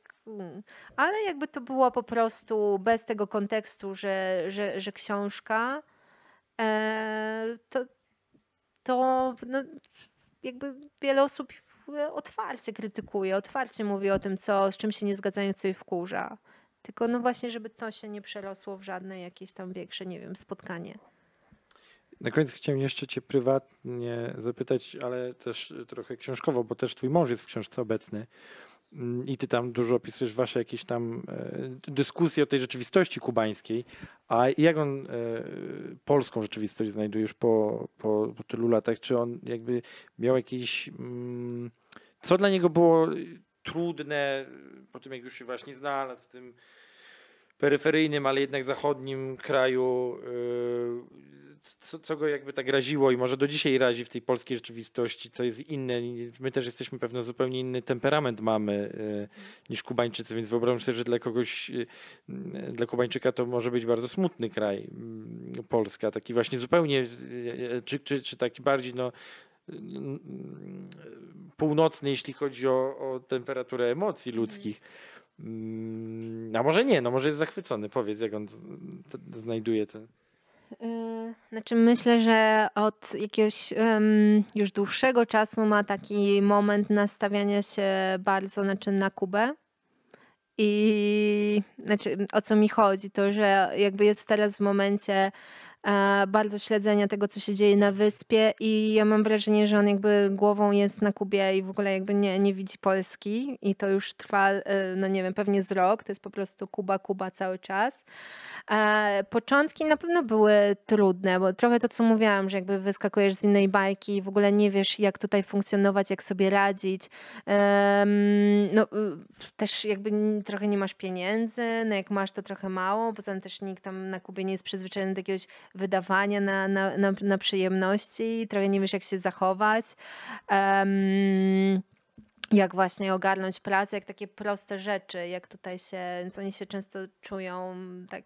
Speaker 2: ale jakby to było po prostu bez tego kontekstu, że, że, że książka, e, to, to no, jakby wiele osób otwarcie krytykuje, otwarcie mówi o tym, co, z czym się nie zgadzają, co jej wkurza. Tylko no właśnie, żeby to się nie przerosło w żadne jakieś tam większe, nie wiem, spotkanie.
Speaker 1: Na koniec chciałem jeszcze cię prywatnie zapytać, ale też trochę książkowo, bo też twój mąż jest w książce obecny. Mm, i ty tam dużo opisujesz wasze jakieś tam e, dyskusje o tej rzeczywistości kubańskiej, a jak on e, polską rzeczywistość znajdujesz po, po, po tylu latach? Czy on jakby miał jakieś mm, Co dla niego było trudne po tym, jak już się właśnie znalazł w tym peryferyjnym, ale jednak zachodnim kraju, y, co, co, go jakby tak raziło i może do dzisiaj razi w tej polskiej rzeczywistości, co jest inne. My też jesteśmy pewno zupełnie inny temperament mamy y, niż Kubańczycy, więc wyobrażam sobie, że dla kogoś, y, dla Kubańczyka to może być bardzo smutny kraj mm, Polska, taki właśnie zupełnie, czy, czy, czy taki bardziej no, północny, jeśli chodzi o, o temperaturę emocji ludzkich. Mm, a może nie, no może jest zachwycony. Powiedz, jak on znajduje te.
Speaker 2: Y, znaczy, myślę, że od jakiegoś um, już dłuższego czasu ma taki moment nastawiania się bardzo znaczy, na Kubę. I znaczy, o co mi chodzi, to że jakby jest teraz w momencie E, bardzo śledzenia tego, co się dzieje na wyspie i ja mam wrażenie, że on jakby głową jest na Kubie i w ogóle jakby nie, nie widzi Polski i to już trwa, e, no nie wiem, pewnie z rok, to jest po prostu Kuba, Kuba cały czas. Początki na pewno były trudne, bo trochę to, co mówiłam, że jakby wyskakujesz z innej bajki i w ogóle nie wiesz, jak tutaj funkcjonować, jak sobie radzić. No, y, też jakby trochę nie masz pieniędzy, no jak masz, to trochę mało. Poza tym też nikt tam na Kubie nie jest przyzwyczajony do jakiegoś wydawania na, na, na, na przyjemności, trochę nie wiesz, jak się zachować. Um, jak właśnie ogarnąć pracę, jak takie proste rzeczy, jak tutaj się, więc oni się często czują tak.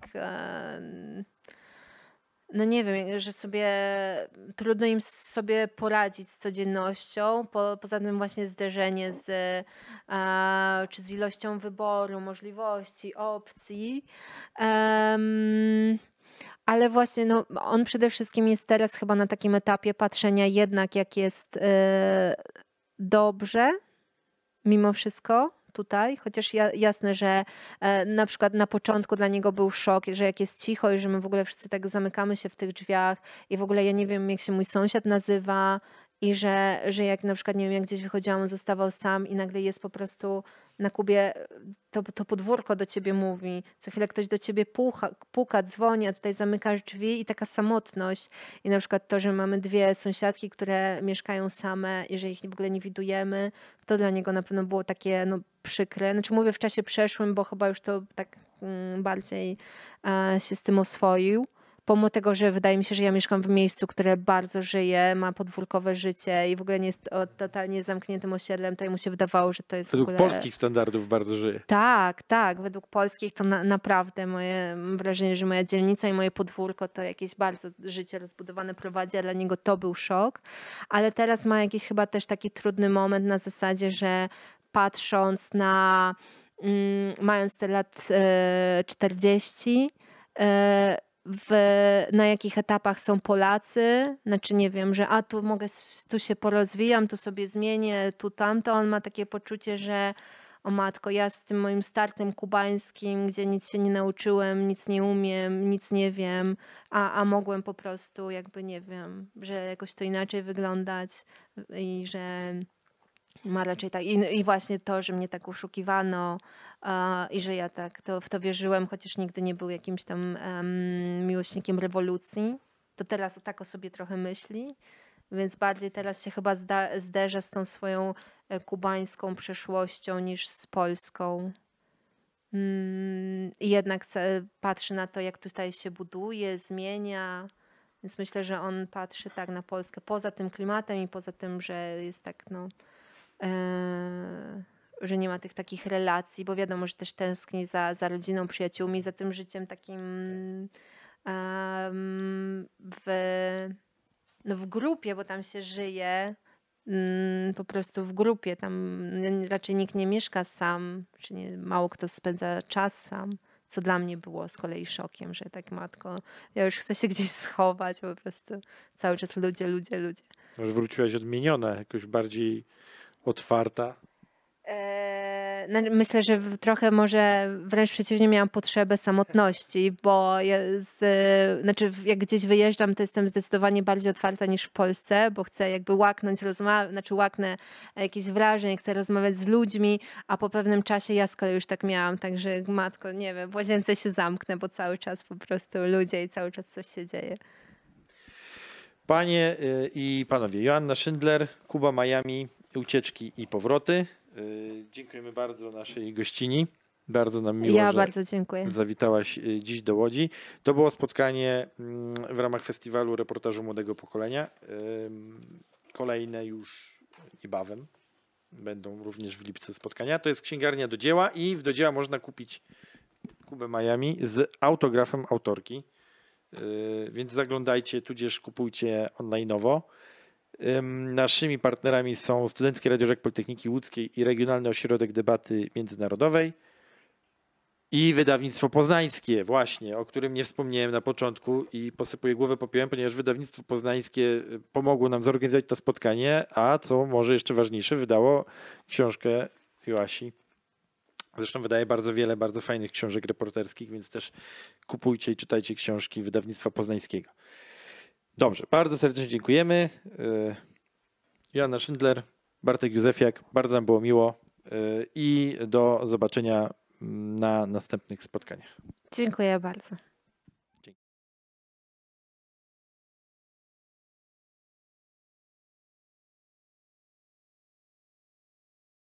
Speaker 2: No nie wiem, że sobie trudno im sobie poradzić z codziennością, po, poza tym właśnie zderzenie z, czy z ilością wyboru, możliwości, opcji. Um, ale właśnie no, on przede wszystkim jest teraz chyba na takim etapie patrzenia jednak, jak jest e, dobrze mimo wszystko tutaj, chociaż jasne, że e, na przykład na początku dla niego był szok, że jak jest cicho i że my w ogóle wszyscy tak zamykamy się w tych drzwiach i w ogóle ja nie wiem, jak się mój sąsiad nazywa, i że, że jak na przykład, nie wiem, jak gdzieś wychodziłam, on zostawał sam i nagle jest po prostu na Kubie, to, to podwórko do ciebie mówi, co chwilę ktoś do ciebie pucha, puka, dzwoni, a tutaj zamykasz drzwi i taka samotność. I na przykład to, że mamy dwie sąsiadki, które mieszkają same i że ich w ogóle nie widujemy, to dla niego na pewno było takie no, przykre. Znaczy mówię w czasie przeszłym, bo chyba już to tak mm, bardziej e, się z tym oswoił pomimo tego, że wydaje mi się, że ja mieszkam w miejscu, które bardzo żyje, ma podwórkowe życie i w ogóle nie jest totalnie zamkniętym osiedlem, to mu się wydawało, że to jest Według ogóle... polskich
Speaker 1: standardów bardzo żyje.
Speaker 2: Tak, tak. Według polskich to na, naprawdę moje wrażenie, że moja dzielnica i moje podwórko to jakieś bardzo życie rozbudowane prowadzi, a dla niego to był szok. Ale teraz ma jakiś chyba też taki trudny moment na zasadzie, że patrząc na mm, mając te lat 40, e, w, na jakich etapach są Polacy, znaczy nie wiem, że a tu mogę, tu się porozwijam, tu sobie zmienię, tu tamto. On ma takie poczucie, że o matko, ja z tym moim startem kubańskim, gdzie nic się nie nauczyłem, nic nie umiem, nic nie wiem, a, a mogłem po prostu jakby, nie wiem, że jakoś to inaczej wyglądać i że ma raczej tak. I, no, I, właśnie to, że mnie tak oszukiwano i że ja tak to, w to wierzyłem, chociaż nigdy nie był jakimś tam um, miłośnikiem rewolucji, to teraz tak o sobie trochę myśli. Więc bardziej teraz się chyba zda, zderza z tą swoją e, kubańską przeszłością niż z polską. Mm, I jednak patrzy na to, jak tutaj się buduje, zmienia. Więc myślę, że on patrzy tak na Polskę poza tym klimatem i poza tym, że jest tak, no, E, że nie ma tych takich relacji, bo wiadomo, że też tęskni za, za rodziną, przyjaciółmi, za tym życiem takim w, no w grupie, bo tam się żyje mm, po prostu w grupie. Tam raczej nikt nie mieszka sam, czy nie, mało kto spędza czas sam. Co dla mnie było z kolei szokiem, że tak matko, ja już chcę się gdzieś schować, po prostu cały czas ludzie, ludzie, ludzie.
Speaker 1: wróciłaś odmieniona, jakoś bardziej otwarta?
Speaker 2: Eee, no, myślę, że trochę może wręcz przeciwnie miałam potrzebę samotności, bo ja z, znaczy jak gdzieś wyjeżdżam, to jestem zdecydowanie bardziej otwarta niż w Polsce, bo chcę jakby łaknąć, znaczy łaknę jakieś wrażeń, chcę rozmawiać z ludźmi, a po pewnym czasie ja z kolei już tak miałam, także matko, nie wiem, w łazience się zamknę, bo cały czas po prostu ludzie i cały czas coś się dzieje.
Speaker 1: Panie y, i panowie, Joanna Schindler, Kuba Miami, ucieczki i powroty. Y, dziękujemy bardzo naszej gościni. Bardzo nam miło, ja że bardzo dziękuję. zawitałaś y, dziś do Łodzi. To było spotkanie mm, w ramach festiwalu reportażu Młodego Pokolenia. Kolejne już niebawem. Będą również w lipcu spotkania. To jest księgarnia do dzieła i w do dzieła można kupić Kubę Miami z autografem autorki. Y, więc zaglądajcie, tudzież kupujcie online. Naszymi partnerami są Studenckie Radio Rzek Politechniki Łódzkiej i Regionalny Ośrodek Debaty Międzynarodowej i wydawnictwo poznańskie, właśnie, o którym nie wspomniałem na początku i posypuję głowę popiołem, ponieważ wydawnictwo poznańskie y, pomogło nam zorganizować to spotkanie, a co może jeszcze ważniejsze, wydało książkę Fiłasi Zresztą wydaje bardzo wiele bardzo fajnych książek reporterskich, więc też kupujcie i czytajcie książki wydawnictwa poznańskiego. Dobrze, bardzo serdecznie dziękujemy. E, Joanna Schindler, Bartek Józefiak, bardzo nam było miło e, i do zobaczenia mm, na następnych spotkaniach. Dziękuję bardzo.